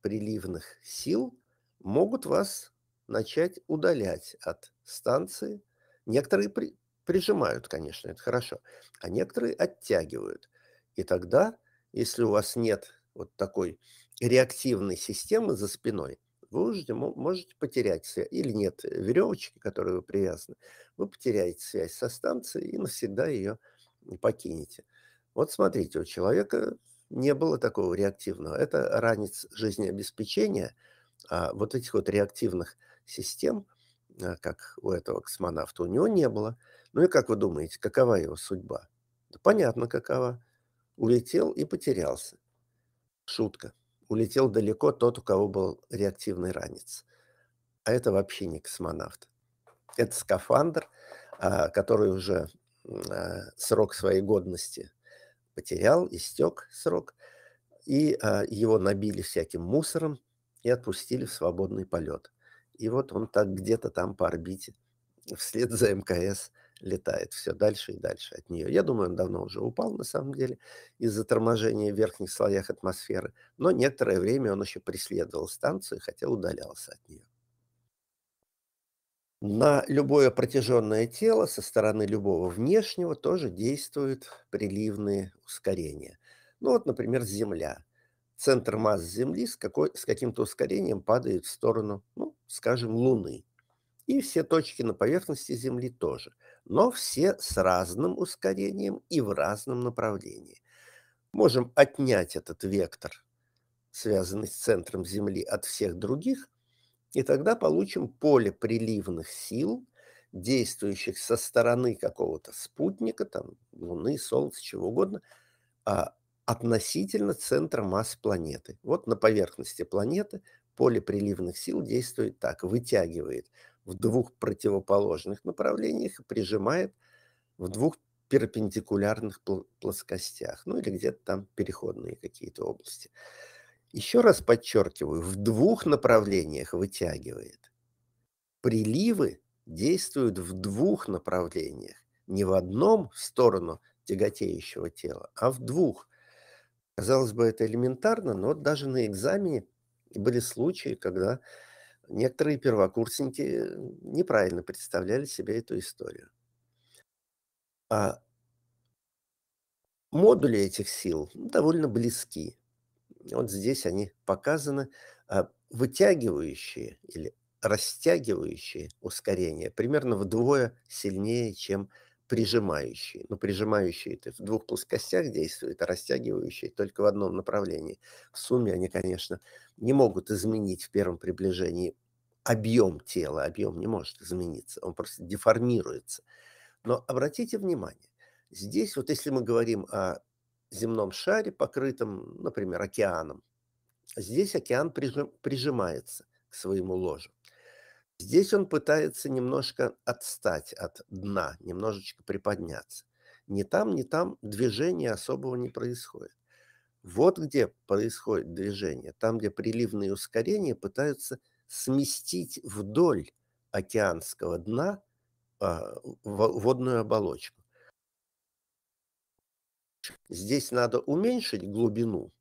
приливных сил могут вас начать удалять от станции. Некоторые при, прижимают, конечно, это хорошо, а некоторые оттягивают. И тогда, если у вас нет вот такой реактивной системы за спиной, вы можете, можете потерять связь, или нет э, веревочки, которые вы привязаны, вы потеряете связь со станцией и навсегда ее покинете. Вот смотрите, у человека не было такого реактивного. Это ранец жизнеобеспечения, а вот этих вот реактивных систем, а, как у этого космонавта, у него не было. Ну и как вы думаете, какова его судьба? Да понятно, какова. Улетел и потерялся. Шутка улетел далеко тот, у кого был реактивный ранец. А это вообще не космонавт. Это скафандр, а, который уже а, срок своей годности потерял, истек срок, и а, его набили всяким мусором и отпустили в свободный полет. И вот он так где-то там по орбите вслед за МКС летает все дальше и дальше от нее. Я думаю, он давно уже упал, на самом деле, из-за торможения в верхних слоях атмосферы. Но некоторое время он еще преследовал станцию, хотя удалялся от нее. На любое протяженное тело со стороны любого внешнего тоже действуют приливные ускорения. Ну вот, например, Земля. Центр масс Земли с, какой, с каким-то ускорением падает в сторону, ну, скажем, Луны. И все точки на поверхности Земли тоже но все с разным ускорением и в разном направлении. Можем отнять этот вектор, связанный с центром Земли, от всех других, и тогда получим поле приливных сил, действующих со стороны какого-то спутника, там, Луны, Солнца, чего угодно, а относительно центра масс планеты. Вот на поверхности планеты поле приливных сил действует так, вытягивает – в двух противоположных направлениях и прижимает в двух перпендикулярных плоскостях, ну или где-то там переходные какие-то области. Еще раз подчеркиваю, в двух направлениях вытягивает. Приливы действуют в двух направлениях, не в одном в сторону тяготеющего тела, а в двух. Казалось бы, это элементарно, но даже на экзамене были случаи, когда некоторые первокурсники неправильно представляли себе эту историю. А модули этих сил довольно близки. Вот здесь они показаны, а, вытягивающие или растягивающие ускорения примерно вдвое сильнее, чем прижимающие. Но ну, прижимающие это в двух плоскостях действует, а растягивающие только в одном направлении. В сумме они, конечно, не могут изменить в первом приближении объем тела. Объем не может измениться, он просто деформируется. Но обратите внимание, здесь вот если мы говорим о земном шаре, покрытом, например, океаном, здесь океан прижим, прижимается к своему ложу. Здесь он пытается немножко отстать от дна, немножечко приподняться. Ни там, ни там движения особого не происходит. Вот где происходит движение, там, где приливные ускорения пытаются сместить вдоль океанского дна э, водную оболочку. Здесь надо уменьшить глубину,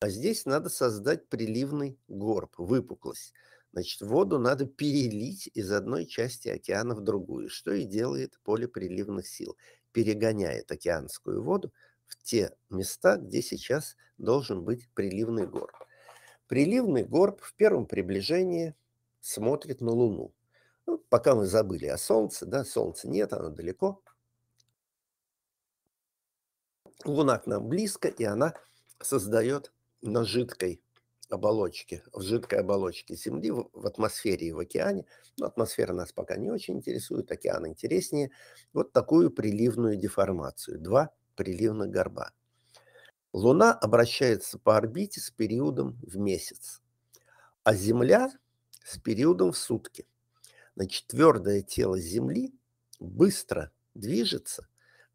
а здесь надо создать приливный горб, выпуклость. Значит, воду надо перелить из одной части океана в другую, что и делает поле приливных сил, перегоняет океанскую воду в те места, где сейчас должен быть приливный горб. Приливный горб в первом приближении смотрит на Луну. Ну, пока мы забыли о Солнце, да, Солнца нет, оно далеко. Луна к нам близко, и она создает на жидкой оболочки, в жидкой оболочке Земли, в атмосфере и в океане. Но ну, атмосфера нас пока не очень интересует, океан интереснее. Вот такую приливную деформацию. Два приливных горба. Луна обращается по орбите с периодом в месяц, а Земля с периодом в сутки. Значит, твердое тело Земли быстро движется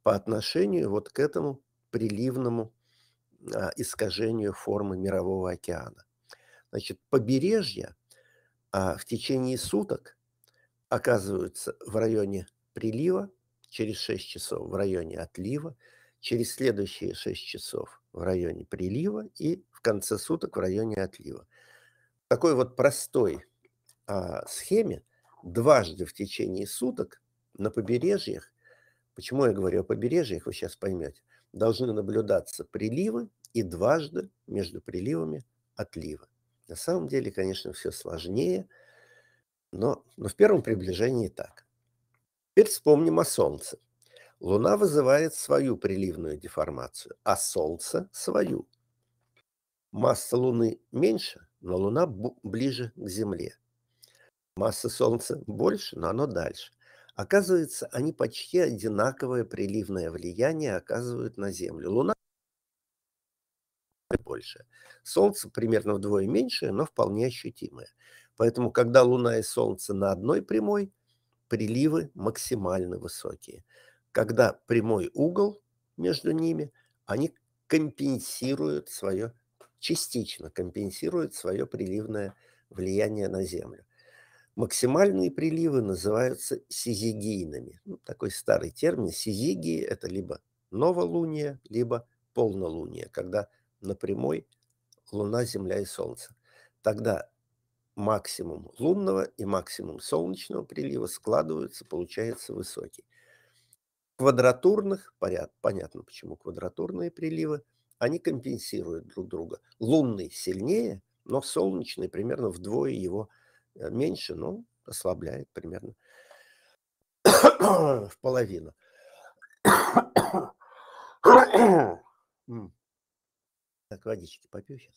по отношению вот к этому приливному а, искажению формы мирового океана. Значит, побережья а, в течение суток оказываются в районе прилива, через 6 часов в районе отлива, через следующие 6 часов в районе прилива и в конце суток в районе отлива. В такой вот простой а, схеме дважды в течение суток на побережьях, почему я говорю о побережьях, вы сейчас поймете, должны наблюдаться приливы и дважды между приливами отливы. На самом деле, конечно, все сложнее, но, но в первом приближении так. Теперь вспомним о Солнце. Луна вызывает свою приливную деформацию, а Солнце – свою. Масса Луны меньше, но Луна ближе к Земле. Масса Солнца больше, но оно дальше. Оказывается, они почти одинаковое приливное влияние оказывают на Землю. Луна больше. Солнце примерно вдвое меньше, но вполне ощутимое. Поэтому, когда Луна и Солнце на одной прямой, приливы максимально высокие. Когда прямой угол между ними, они компенсируют свое, частично компенсируют свое приливное влияние на Землю. Максимальные приливы называются сизигийными. Ну, такой старый термин. Сизигии – это либо новолуние, либо полнолуние, когда на прямой Луна, Земля и Солнце. Тогда максимум лунного и максимум солнечного прилива складываются, получается высокий. Квадратурных, понятно почему квадратурные приливы, они компенсируют друг друга. Лунный сильнее, но солнечный примерно вдвое его Э, меньше, но ослабляет примерно в половину. Так, водички попью сейчас.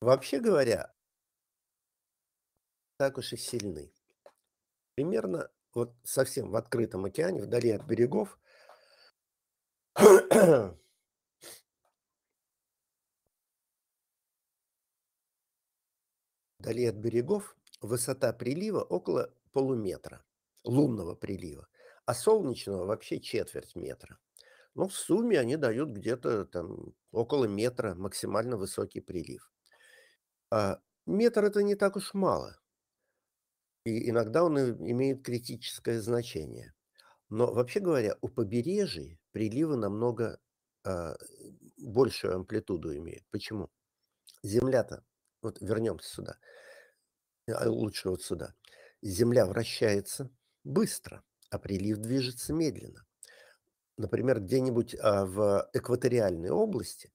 Вообще говоря, так уж и сильны. Примерно вот совсем в открытом океане, вдали от берегов, Вдали от берегов высота прилива около полуметра, лунного прилива, а солнечного вообще четверть метра. но ну, в сумме они дают где-то там около метра максимально высокий прилив. А метр это не так уж мало. И иногда он имеет критическое значение. Но вообще говоря, у побережья приливы намного а, большую амплитуду имеют. Почему? Земля-то вот вернемся сюда. А лучше вот сюда. Земля вращается быстро, а прилив движется медленно. Например, где-нибудь а, в экваториальной области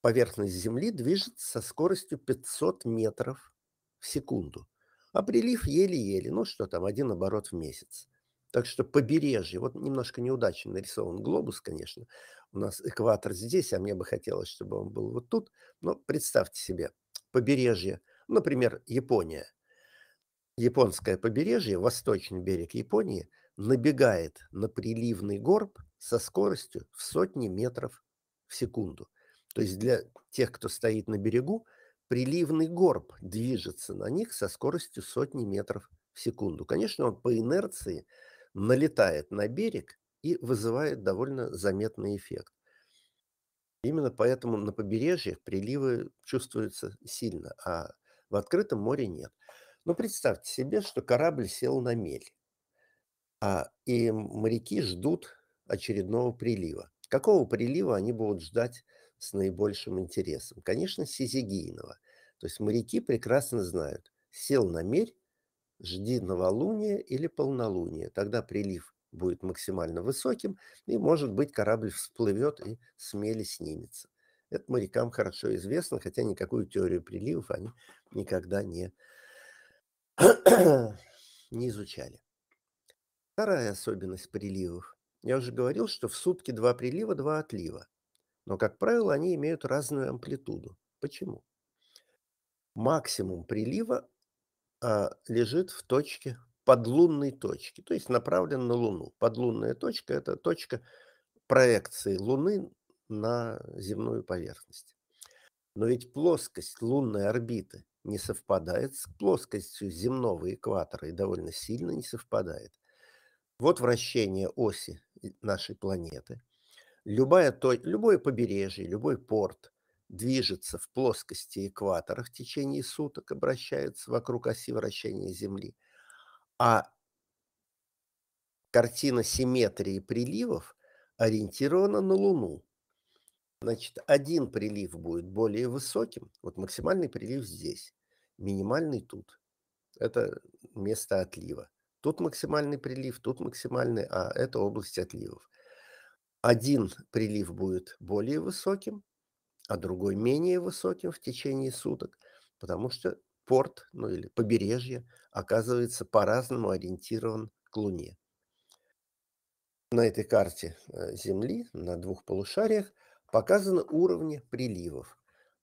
поверхность Земли движется со скоростью 500 метров в секунду, а прилив еле-еле, ну что там, один оборот в месяц. Так что побережье, вот немножко неудачно нарисован глобус, конечно, у нас экватор здесь, а мне бы хотелось, чтобы он был вот тут, но представьте себе – побережье, например, Япония. Японское побережье, восточный берег Японии, набегает на приливный горб со скоростью в сотни метров в секунду. То есть для тех, кто стоит на берегу, приливный горб движется на них со скоростью сотни метров в секунду. Конечно, он по инерции налетает на берег и вызывает довольно заметный эффект. Именно поэтому на побережьях приливы чувствуются сильно, а в открытом море нет. Но ну, представьте себе, что корабль сел на мель, а, и моряки ждут очередного прилива. Какого прилива они будут ждать с наибольшим интересом? Конечно, сизигийного. То есть моряки прекрасно знают, сел на мель, жди новолуния или полнолуния, тогда прилив будет максимально высоким, и, может быть, корабль всплывет и смели снимется. Это морякам хорошо известно, хотя никакую теорию приливов они никогда не, не изучали. Вторая особенность приливов. Я уже говорил, что в сутки два прилива, два отлива. Но, как правило, они имеют разную амплитуду. Почему? Максимум прилива а, лежит в точке подлунной точки, то есть направлен на Луну. Подлунная точка – это точка проекции Луны на земную поверхность. Но ведь плоскость лунной орбиты не совпадает с плоскостью земного экватора и довольно сильно не совпадает. Вот вращение оси нашей планеты. Любая, то, любое побережье, любой порт движется в плоскости экватора в течение суток, обращается вокруг оси вращения Земли. А картина симметрии приливов ориентирована на Луну. Значит, один прилив будет более высоким, вот максимальный прилив здесь, минимальный тут. Это место отлива. Тут максимальный прилив, тут максимальный, а это область отливов. Один прилив будет более высоким, а другой менее высоким в течение суток, потому что порт, ну или побережье, оказывается по-разному ориентирован к Луне. На этой карте э, Земли на двух полушариях показаны уровни приливов.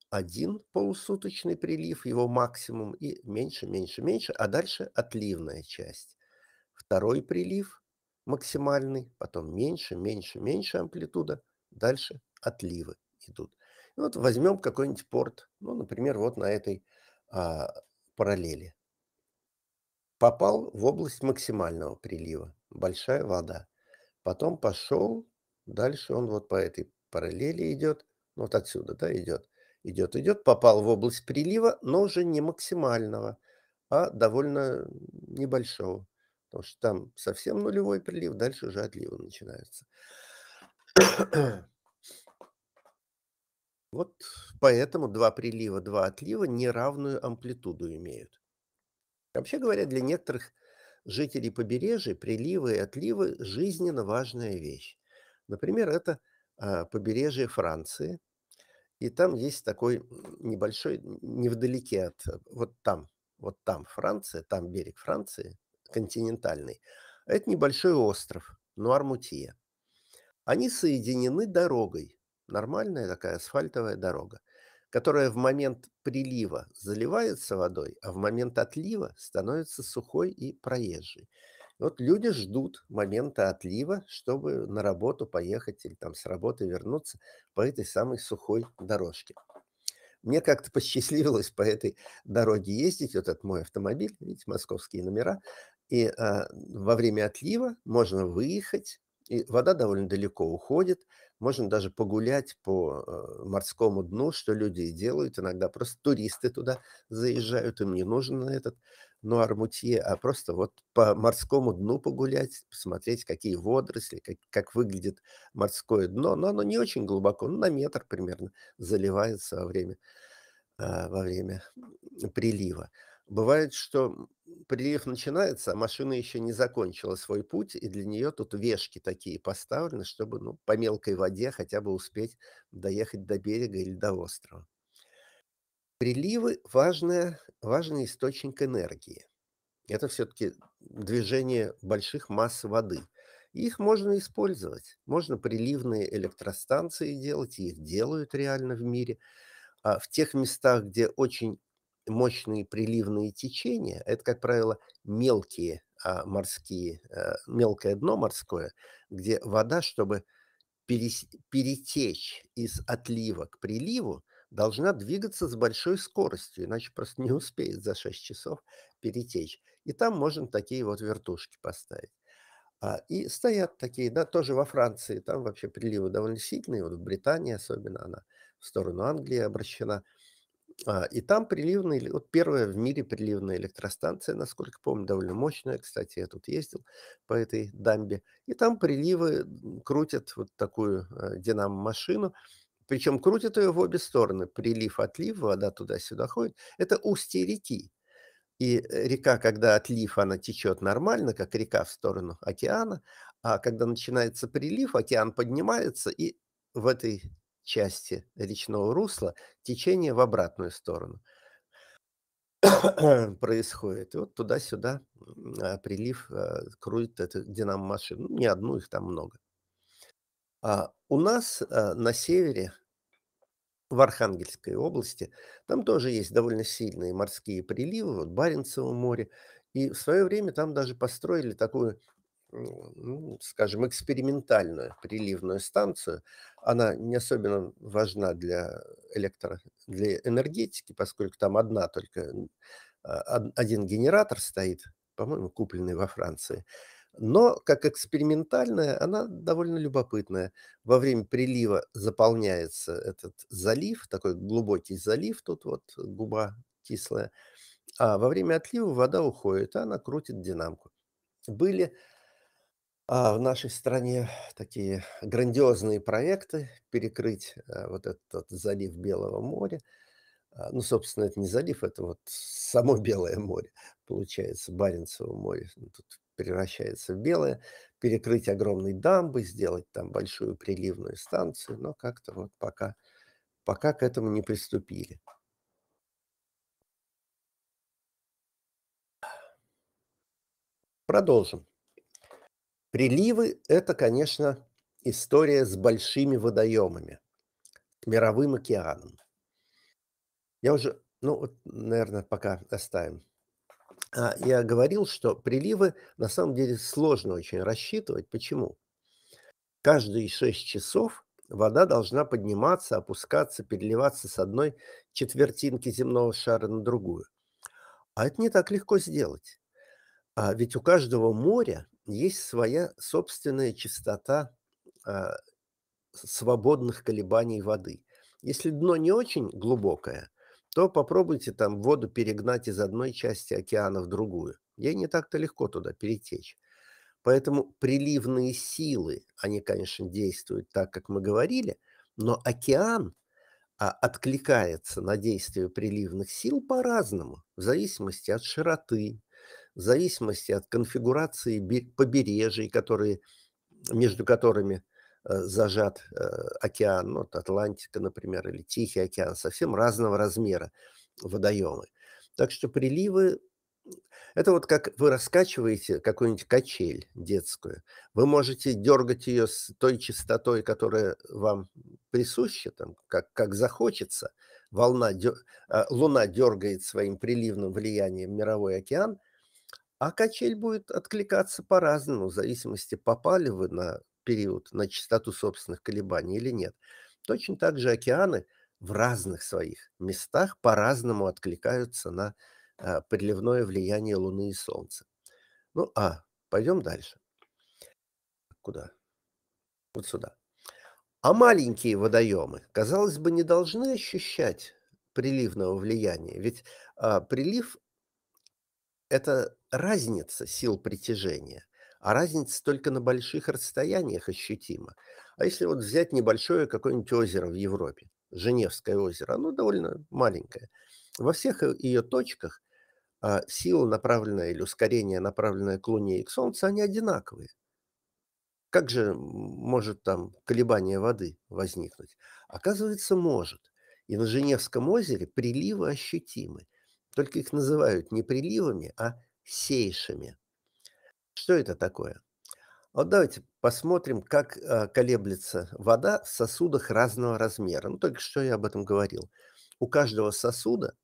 Один полусуточный прилив, его максимум, и меньше, меньше, меньше, а дальше отливная часть. Второй прилив максимальный, потом меньше, меньше, меньше амплитуда, дальше отливы идут. И вот возьмем какой-нибудь порт, ну, например, вот на этой а, параллели. Попал в область максимального прилива, большая вода. Потом пошел, дальше он вот по этой параллели идет, ну, вот отсюда, да, идет, идет, идет, попал в область прилива, но уже не максимального, а довольно небольшого. Потому что там совсем нулевой прилив, дальше уже отливы начинаются. Вот поэтому два прилива, два отлива неравную амплитуду имеют. Вообще говоря, для некоторых жителей побережья приливы и отливы – жизненно важная вещь. Например, это а, побережье Франции, и там есть такой небольшой, невдалеке от, э, вот там, вот там Франция, там берег Франции, континентальный. А это небольшой остров Нуармутия. Они соединены дорогой – нормальная такая асфальтовая дорога, которая в момент прилива заливается водой, а в момент отлива становится сухой и проезжей. вот люди ждут момента отлива, чтобы на работу поехать или там с работы вернуться по этой самой сухой дорожке. Мне как-то посчастливилось по этой дороге ездить, вот этот мой автомобиль, видите, московские номера, и а, во время отлива можно выехать, и вода довольно далеко уходит, можно даже погулять по э, морскому дну, что люди и делают. Иногда просто туристы туда заезжают, им не нужен этот нуар а просто вот по морскому дну погулять, посмотреть, какие водоросли, как, как выглядит морское дно. Но оно не очень глубоко, ну, на метр примерно заливается во время, э, во время прилива. Бывает, что прилив начинается, а машина еще не закончила свой путь, и для нее тут вешки такие поставлены, чтобы ну, по мелкой воде хотя бы успеть доехать до берега или до острова. Приливы – важная, важный источник энергии. Это все-таки движение больших масс воды. их можно использовать. Можно приливные электростанции делать, и их делают реально в мире. А в тех местах, где очень мощные приливные течения, это, как правило, мелкие а, морские, э, мелкое дно морское, где вода, чтобы перетечь из отлива к приливу, должна двигаться с большой скоростью, иначе просто не успеет за 6 часов перетечь. И там можно такие вот вертушки поставить. А, и стоят такие, да, тоже во Франции, там вообще приливы довольно сильные, вот в Британии особенно она в сторону Англии обращена – а, и там приливная, вот первая в мире приливная электростанция, насколько помню, довольно мощная. Кстати, я тут ездил по этой дамбе. И там приливы крутят вот такую э, динамо-машину. Причем крутят ее в обе стороны. Прилив-отлив, вода туда-сюда ходит. Это устье реки. И э, река, когда отлив, она течет нормально, как река в сторону океана. А когда начинается прилив, океан поднимается, и в этой части речного русла течение в обратную сторону происходит. И вот туда-сюда а, прилив а, крутит эту динамомашину ну, не одну, их там много. А у нас а, на севере, в Архангельской области, там тоже есть довольно сильные морские приливы, вот Баренцево море. И в свое время там даже построили такую ну, ну, скажем, экспериментальную приливную станцию. Она не особенно важна для электро, для энергетики, поскольку там одна только а, один генератор стоит, по-моему, купленный во Франции. Но как экспериментальная она довольно любопытная. Во время прилива заполняется этот залив, такой глубокий залив, тут вот губа кислая, а во время отлива вода уходит, а она крутит динамку. Были а, в нашей стране такие грандиозные проекты, перекрыть а, вот этот залив Белого моря. А, ну, собственно, это не залив, это вот само Белое море, получается, Баренцево море ну, тут превращается в белое, перекрыть огромной дамбы, сделать там большую приливную станцию, но как-то вот пока, пока к этому не приступили. Продолжим. Приливы – это, конечно, история с большими водоемами, мировым океаном. Я уже, ну, вот, наверное, пока оставим. А я говорил, что приливы на самом деле сложно очень рассчитывать. Почему? Каждые 6 часов вода должна подниматься, опускаться, переливаться с одной четвертинки земного шара на другую. А это не так легко сделать. А ведь у каждого моря есть своя собственная частота а, свободных колебаний воды. Если дно не очень глубокое, то попробуйте там воду перегнать из одной части океана в другую. Ей не так-то легко туда перетечь. Поэтому приливные силы, они, конечно, действуют так, как мы говорили, но океан а, откликается на действие приливных сил по-разному, в зависимости от широты, в зависимости от конфигурации побережий, которые, между которыми э, зажат э, океан, вот Атлантика, например, или Тихий океан, совсем разного размера водоемы. Так что приливы это вот как вы раскачиваете какую-нибудь качель детскую. Вы можете дергать ее с той частотой, которая вам присуща, там, как, как захочется. Волна, дер... Э, луна дергает своим приливным влиянием мировой океан – а качель будет откликаться по-разному, в зависимости, попали вы на период, на частоту собственных колебаний или нет. Точно так же океаны в разных своих местах по-разному откликаются на а, приливное влияние Луны и Солнца. Ну а, пойдем дальше. Куда? Вот сюда. А маленькие водоемы, казалось бы, не должны ощущать приливного влияния, ведь а, прилив это разница сил притяжения, а разница только на больших расстояниях ощутима. А если вот взять небольшое какое-нибудь озеро в Европе, Женевское озеро, оно довольно маленькое, во всех э, ее точках а, сила, направленная или ускорение, направленное к Луне и к Солнцу, они одинаковые. Как же может там колебание воды возникнуть? Оказывается, может. И на Женевском озере приливы ощутимы. Только их называют не приливами, а сейшами. Что это такое? Вот давайте посмотрим, как э, колеблется вода в сосудах разного размера. Ну, только что я об этом говорил. У каждого сосуда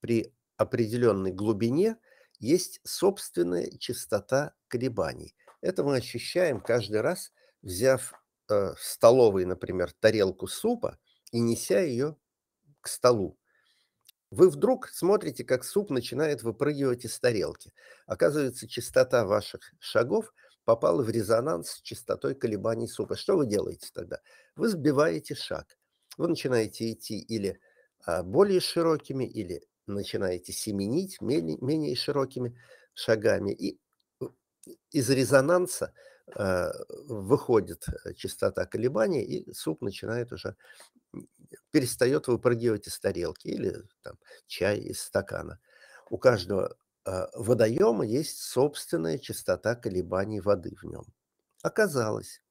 при определенной глубине есть собственная частота колебаний. Это мы ощущаем каждый раз, взяв э, в столовой, например, тарелку супа и неся ее к столу. Вы вдруг смотрите, как суп начинает выпрыгивать из тарелки. Оказывается, частота ваших шагов попала в резонанс с частотой колебаний супа. Что вы делаете тогда? Вы сбиваете шаг. Вы начинаете идти или а, более широкими, или начинаете семенить менее, менее широкими шагами. И э, из резонанса – Э, выходит э, частота колебаний, и суп начинает уже, перестает выпрыгивать из тарелки или там, чай из стакана. У каждого э, водоема есть собственная частота колебаний воды в нем. Оказалось,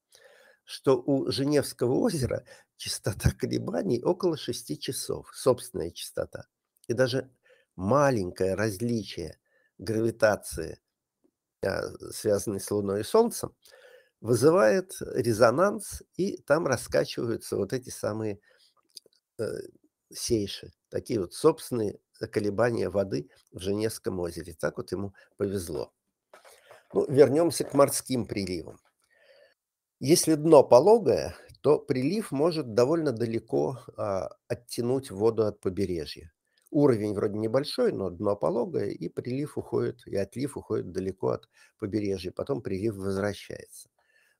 что у Женевского озера частота колебаний около 6 часов, собственная частота. И даже маленькое различие гравитации а, связанный с Луной и Солнцем, вызывает резонанс, и там раскачиваются вот эти самые э, сейши, такие вот собственные э, колебания воды в Женевском озере. Так вот ему повезло. Ну, вернемся к морским приливам. Если дно пологое, то прилив может довольно далеко а, оттянуть воду от побережья. Уровень вроде небольшой, но дно пологое, и прилив уходит, и отлив уходит далеко от побережья. Потом прилив возвращается.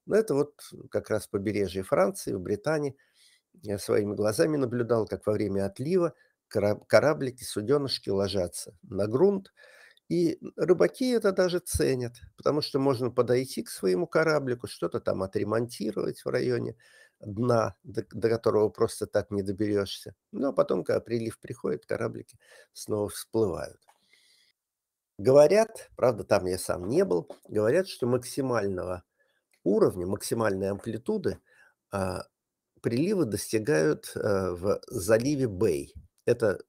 Но это вот как раз побережье Франции, в Британии. Я своими глазами наблюдал, как во время отлива кораблики, суденышки ложатся на грунт. И рыбаки это даже ценят, потому что можно подойти к своему кораблику, что-то там отремонтировать в районе дна, до, до которого просто так не доберешься. Ну, а потом, когда прилив приходит, кораблики снова всплывают. Говорят, правда, там я сам не был, говорят, что максимального уровня, максимальной амплитуды э, приливы достигают э, в заливе Бэй. Это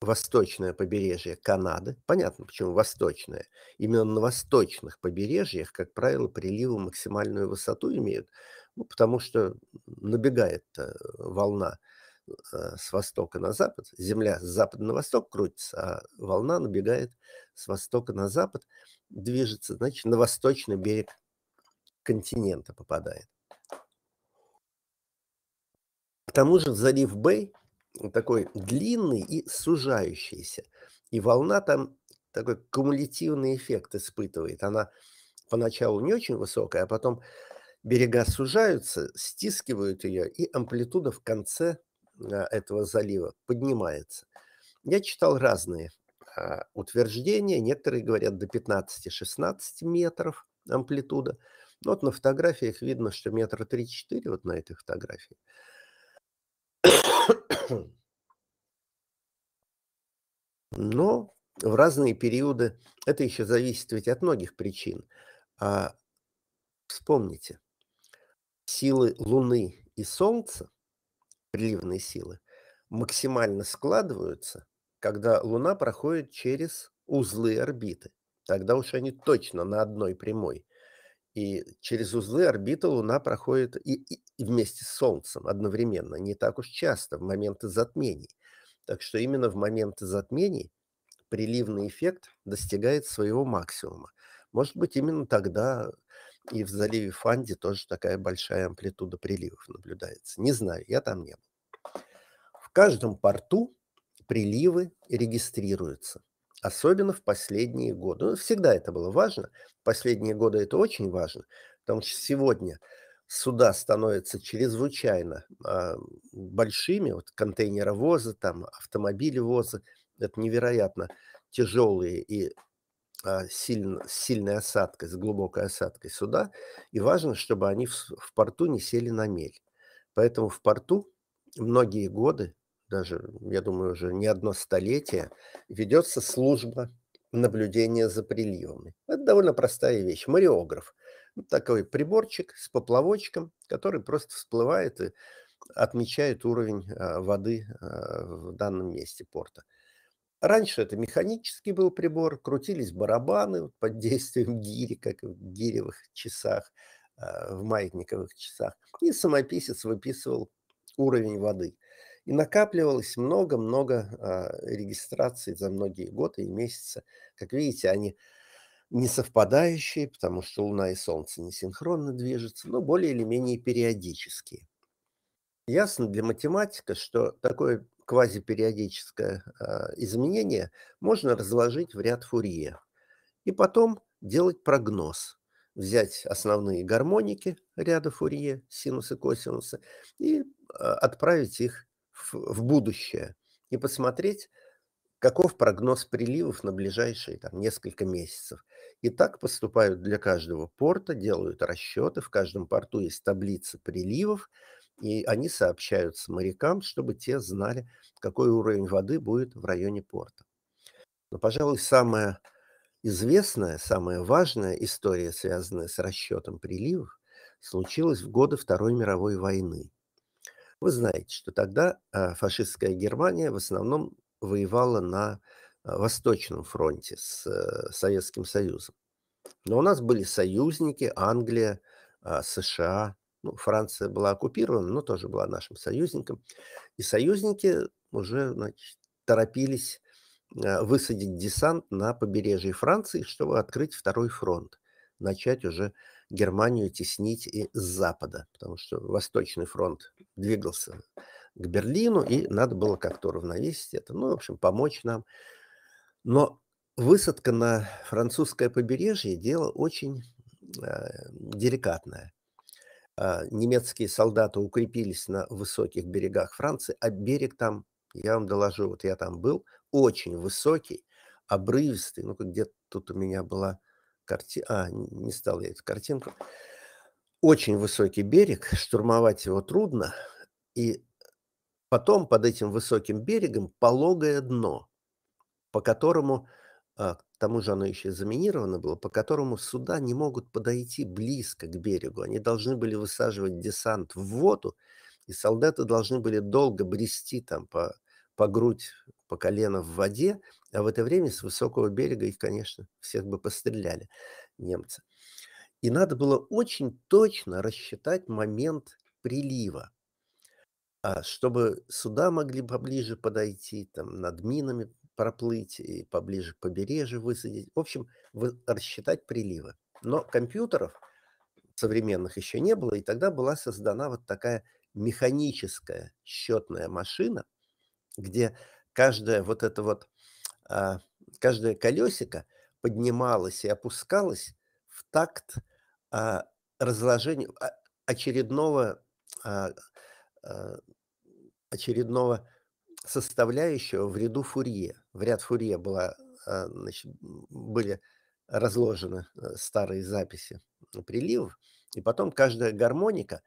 восточное побережье Канады. Понятно, почему восточное. Именно на восточных побережьях, как правило, приливы максимальную высоту имеют – ну, потому что набегает э, волна э, с востока на запад, земля с запада на восток крутится, а волна набегает с востока на запад, движется, значит, на восточный берег континента попадает. К тому же залив Бэй такой длинный и сужающийся. И волна там такой кумулятивный эффект испытывает. Она поначалу не очень высокая, а потом берега сужаются, стискивают ее, и амплитуда в конце а, этого залива поднимается. Я читал разные а, утверждения. Некоторые говорят до 15-16 метров амплитуда. Вот на фотографиях видно, что метра 3-4 вот на этой фотографии. Но в разные периоды это еще зависит ведь от многих причин. А вспомните, силы Луны и Солнца, приливные силы, максимально складываются, когда Луна проходит через узлы орбиты. Тогда уж они точно на одной прямой. И через узлы орбиты Луна проходит и, и вместе с Солнцем одновременно, не так уж часто, в моменты затмений. Так что именно в моменты затмений приливный эффект достигает своего максимума. Может быть, именно тогда и в заливе Фанди тоже такая большая амплитуда приливов наблюдается. Не знаю, я там не был. В каждом порту приливы регистрируются, особенно в последние годы. Ну, всегда это было важно, последние годы это очень важно, потому что сегодня суда становятся чрезвычайно э, большими, вот контейнеровозы, там, автомобилевозы, это невероятно тяжелые и а, сильно, сильной осадкой, с глубокой осадкой суда, и важно, чтобы они в, в порту не сели на мель. Поэтому в порту многие годы, даже, я думаю, уже не одно столетие, ведется служба наблюдения за приливами. Это довольно простая вещь. Мариограф. Ну, такой приборчик с поплавочком, который просто всплывает и отмечает уровень а, воды а, в данном месте порта. Раньше это механический был прибор, крутились барабаны под действием гири, как в гиревых часах, а, в маятниковых часах. И самописец выписывал уровень воды. И накапливалось много-много а, регистраций за многие годы и месяцы. Как видите, они не совпадающие, потому что Луна и Солнце не синхронно движутся, но более или менее периодические. Ясно для математика, что такое квазипериодическое а, изменение можно разложить в ряд Фурье. И потом делать прогноз. Взять основные гармоники ряда Фурье, синусы, косинусы, и а, отправить их в, будущее. И посмотреть, каков прогноз приливов на ближайшие там, несколько месяцев. И так поступают для каждого порта, делают расчеты. В каждом порту есть таблица приливов, и они сообщают с морякам, чтобы те знали, какой уровень воды будет в районе порта. Но, пожалуй, самая известная, самая важная история, связанная с расчетом приливов, случилась в годы Второй мировой войны. Вы знаете, что тогда а, фашистская Германия в основном воевала на а, Восточном фронте с э, Советским Союзом. Но у нас были союзники Англия, а, США, ну, Франция была оккупирована, но тоже была нашим союзником. И союзники уже значит, торопились а, высадить десант на побережье Франции, чтобы открыть второй фронт, начать уже Германию теснить и с запада, потому что Восточный фронт двигался к Берлину, и надо было как-то уравновесить это, ну, в общем, помочь нам. Но высадка на французское побережье – дело очень э, деликатное. А, немецкие солдаты укрепились на высоких берегах Франции, а берег там, я вам доложу, вот я там был, очень высокий, обрывистый, ну где тут у меня была картина, а, не стал я эту картинку, очень высокий берег, штурмовать его трудно, и потом под этим высоким берегом пологое дно, по которому а, тому же оно еще заминировано было, по которому суда не могут подойти близко к берегу. Они должны были высаживать десант в воду, и солдаты должны были долго брести там по, по грудь, по колено в воде, а в это время с высокого берега их, конечно, всех бы постреляли немцы. И надо было очень точно рассчитать момент прилива, а, чтобы суда могли поближе подойти, там над минами проплыть и поближе к побережью высадить. В общем, рассчитать приливы. Но компьютеров современных еще не было, и тогда была создана вот такая механическая счетная машина, где а, каждое вот это вот, каждое колесико поднималось и опускалось в такт а, разложению а, очередного очередного составляющего в ряду Фурье. В ряд Фурье была, а, значит, были разложены э, старые записи приливов, и потом каждая гармоника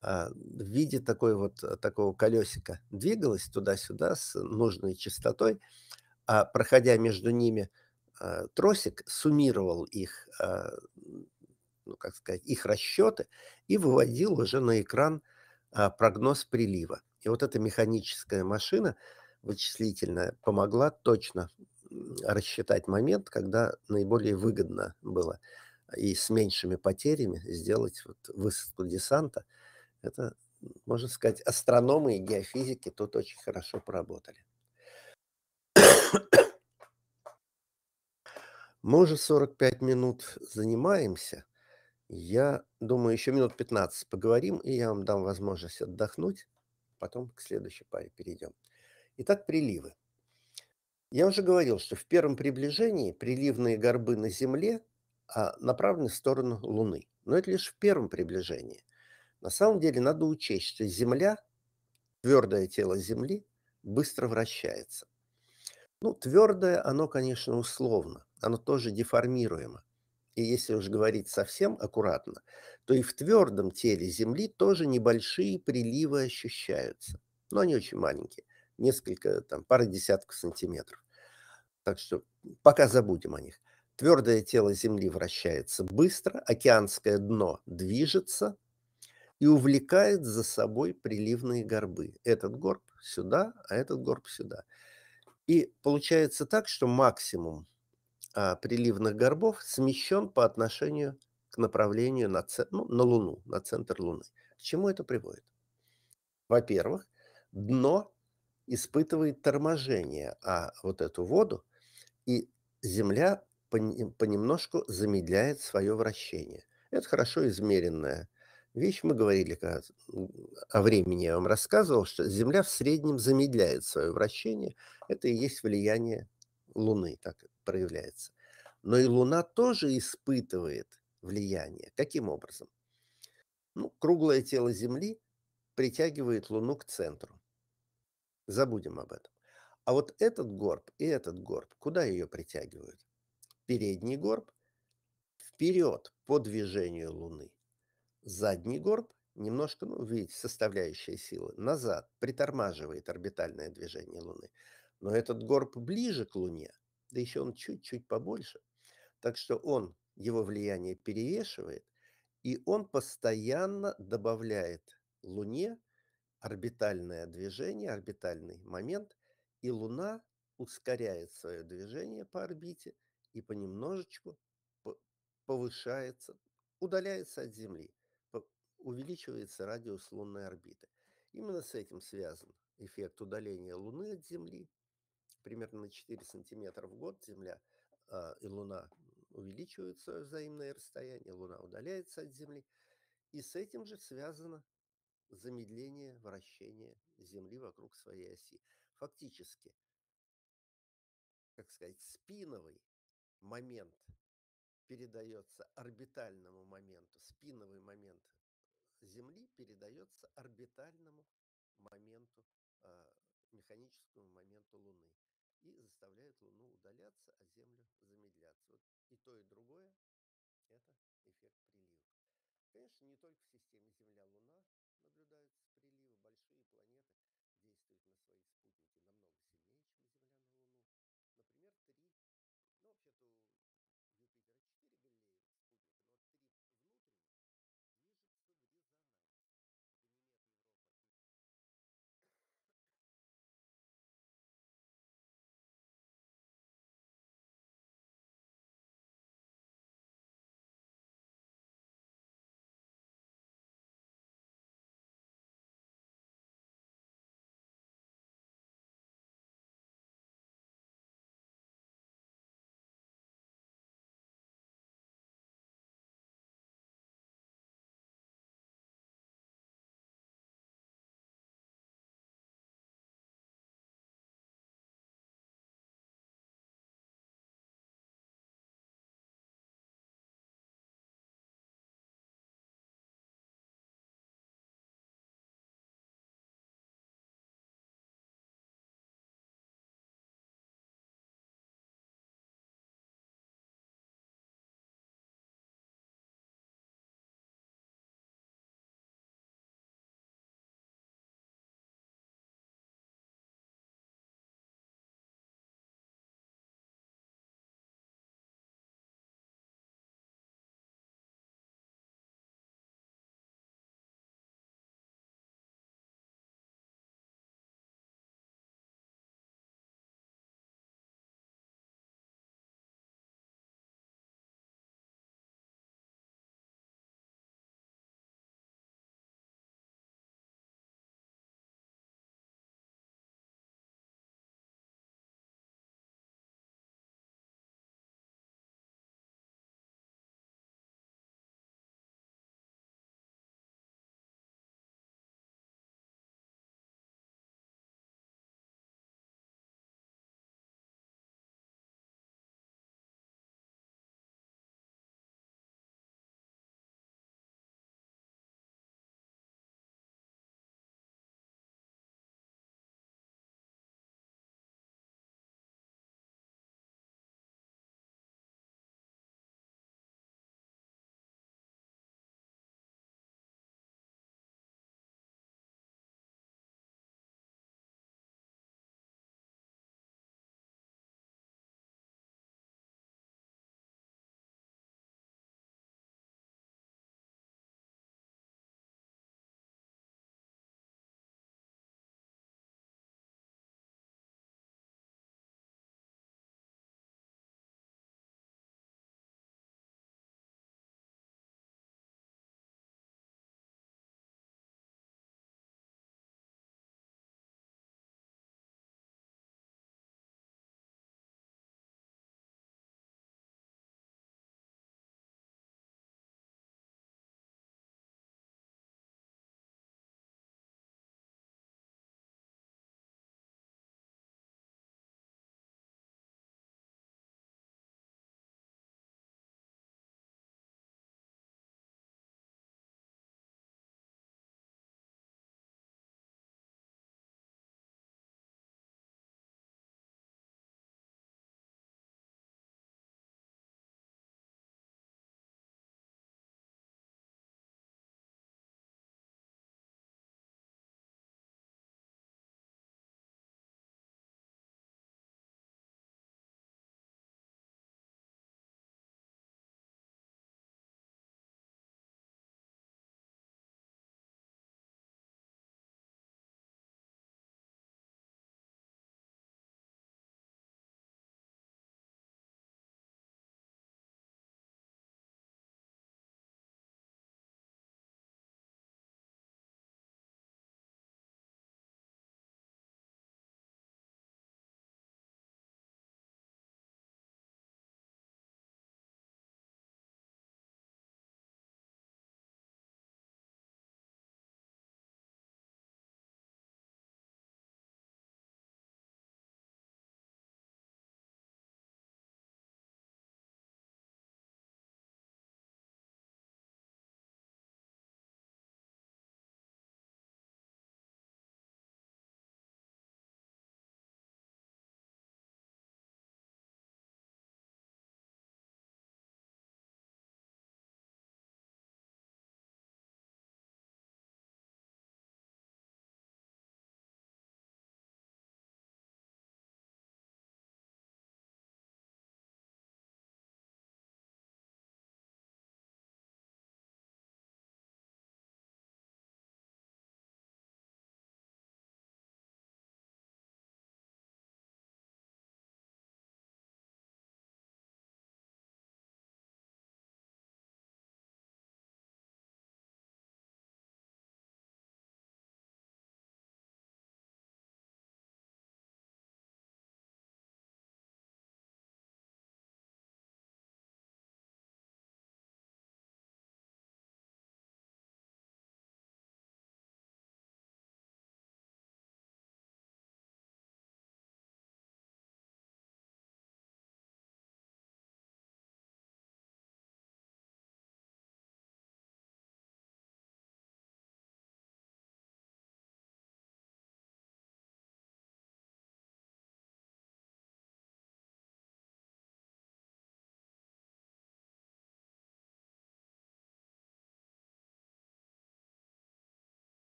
а, в виде такой вот, э, такого колесика двигалась туда-сюда с нужной частотой, а проходя между ними а, тросик, суммировал их, ну, как сказать, их расчеты и выводил уже на экран прогноз прилива. И вот эта механическая машина вычислительная помогла точно рассчитать момент, когда наиболее выгодно было и с меньшими потерями сделать вот высадку десанта. Это, можно сказать, астрономы и геофизики тут очень хорошо поработали. Мы уже 45 минут занимаемся. Я думаю, еще минут 15 поговорим, и я вам дам возможность отдохнуть потом к следующей паре перейдем. Итак, приливы. Я уже говорил, что в первом приближении приливные горбы на Земле а, направлены в сторону Луны. Но это лишь в первом приближении. На самом деле надо учесть, что Земля, твердое тело Земли, быстро вращается. Ну, твердое оно, конечно, условно. Оно тоже деформируемо. И если уж говорить совсем аккуратно, то и в твердом теле Земли тоже небольшие приливы ощущаются. Но они очень маленькие, несколько, там, пара десятков сантиметров. Так что пока забудем о них. Твердое тело Земли вращается быстро, океанское дно движется и увлекает за собой приливные горбы. Этот горб сюда, а этот горб сюда. И получается так, что максимум а, приливных горбов смещен по отношению к направлению на, ну, на Луну, на центр Луны. К чему это приводит? Во-первых, дно испытывает торможение, а вот эту воду, и Земля понемножку замедляет свое вращение. Это хорошо измеренная вещь. Мы говорили о времени, я вам рассказывал, что Земля в среднем замедляет свое вращение. Это и есть влияние Луны, так проявляется. Но и Луна тоже испытывает влияние. Каким образом? Ну, круглое тело Земли притягивает Луну к центру. Забудем об этом. А вот этот горб и этот горб, куда ее притягивают? Передний горб вперед по движению Луны. Задний горб немножко, ну, видите, составляющая силы, назад, притормаживает орбитальное движение Луны. Но этот горб ближе к Луне, да еще он чуть-чуть побольше. Так что он его влияние перевешивает, и он постоянно добавляет Луне орбитальное движение, орбитальный момент, и Луна ускоряет свое движение по орбите и понемножечку повышается, удаляется от Земли, увеличивается радиус лунной орбиты. Именно с этим связан эффект удаления Луны от Земли. Примерно на 4 сантиметра в год Земля э, и Луна увеличиваются взаимные расстояния, Луна удаляется от Земли. И с этим же связано замедление вращения Земли вокруг своей оси. Фактически, как сказать, спиновый момент передается орбитальному моменту, спиновый момент Земли передается орбитальному моменту, а, механическому моменту Луны и заставляет Луну удаляться, а Землю замедляться. Вот и то, и другое – это эффект приливов. Конечно, не только в системе Земля-Луна наблюдается.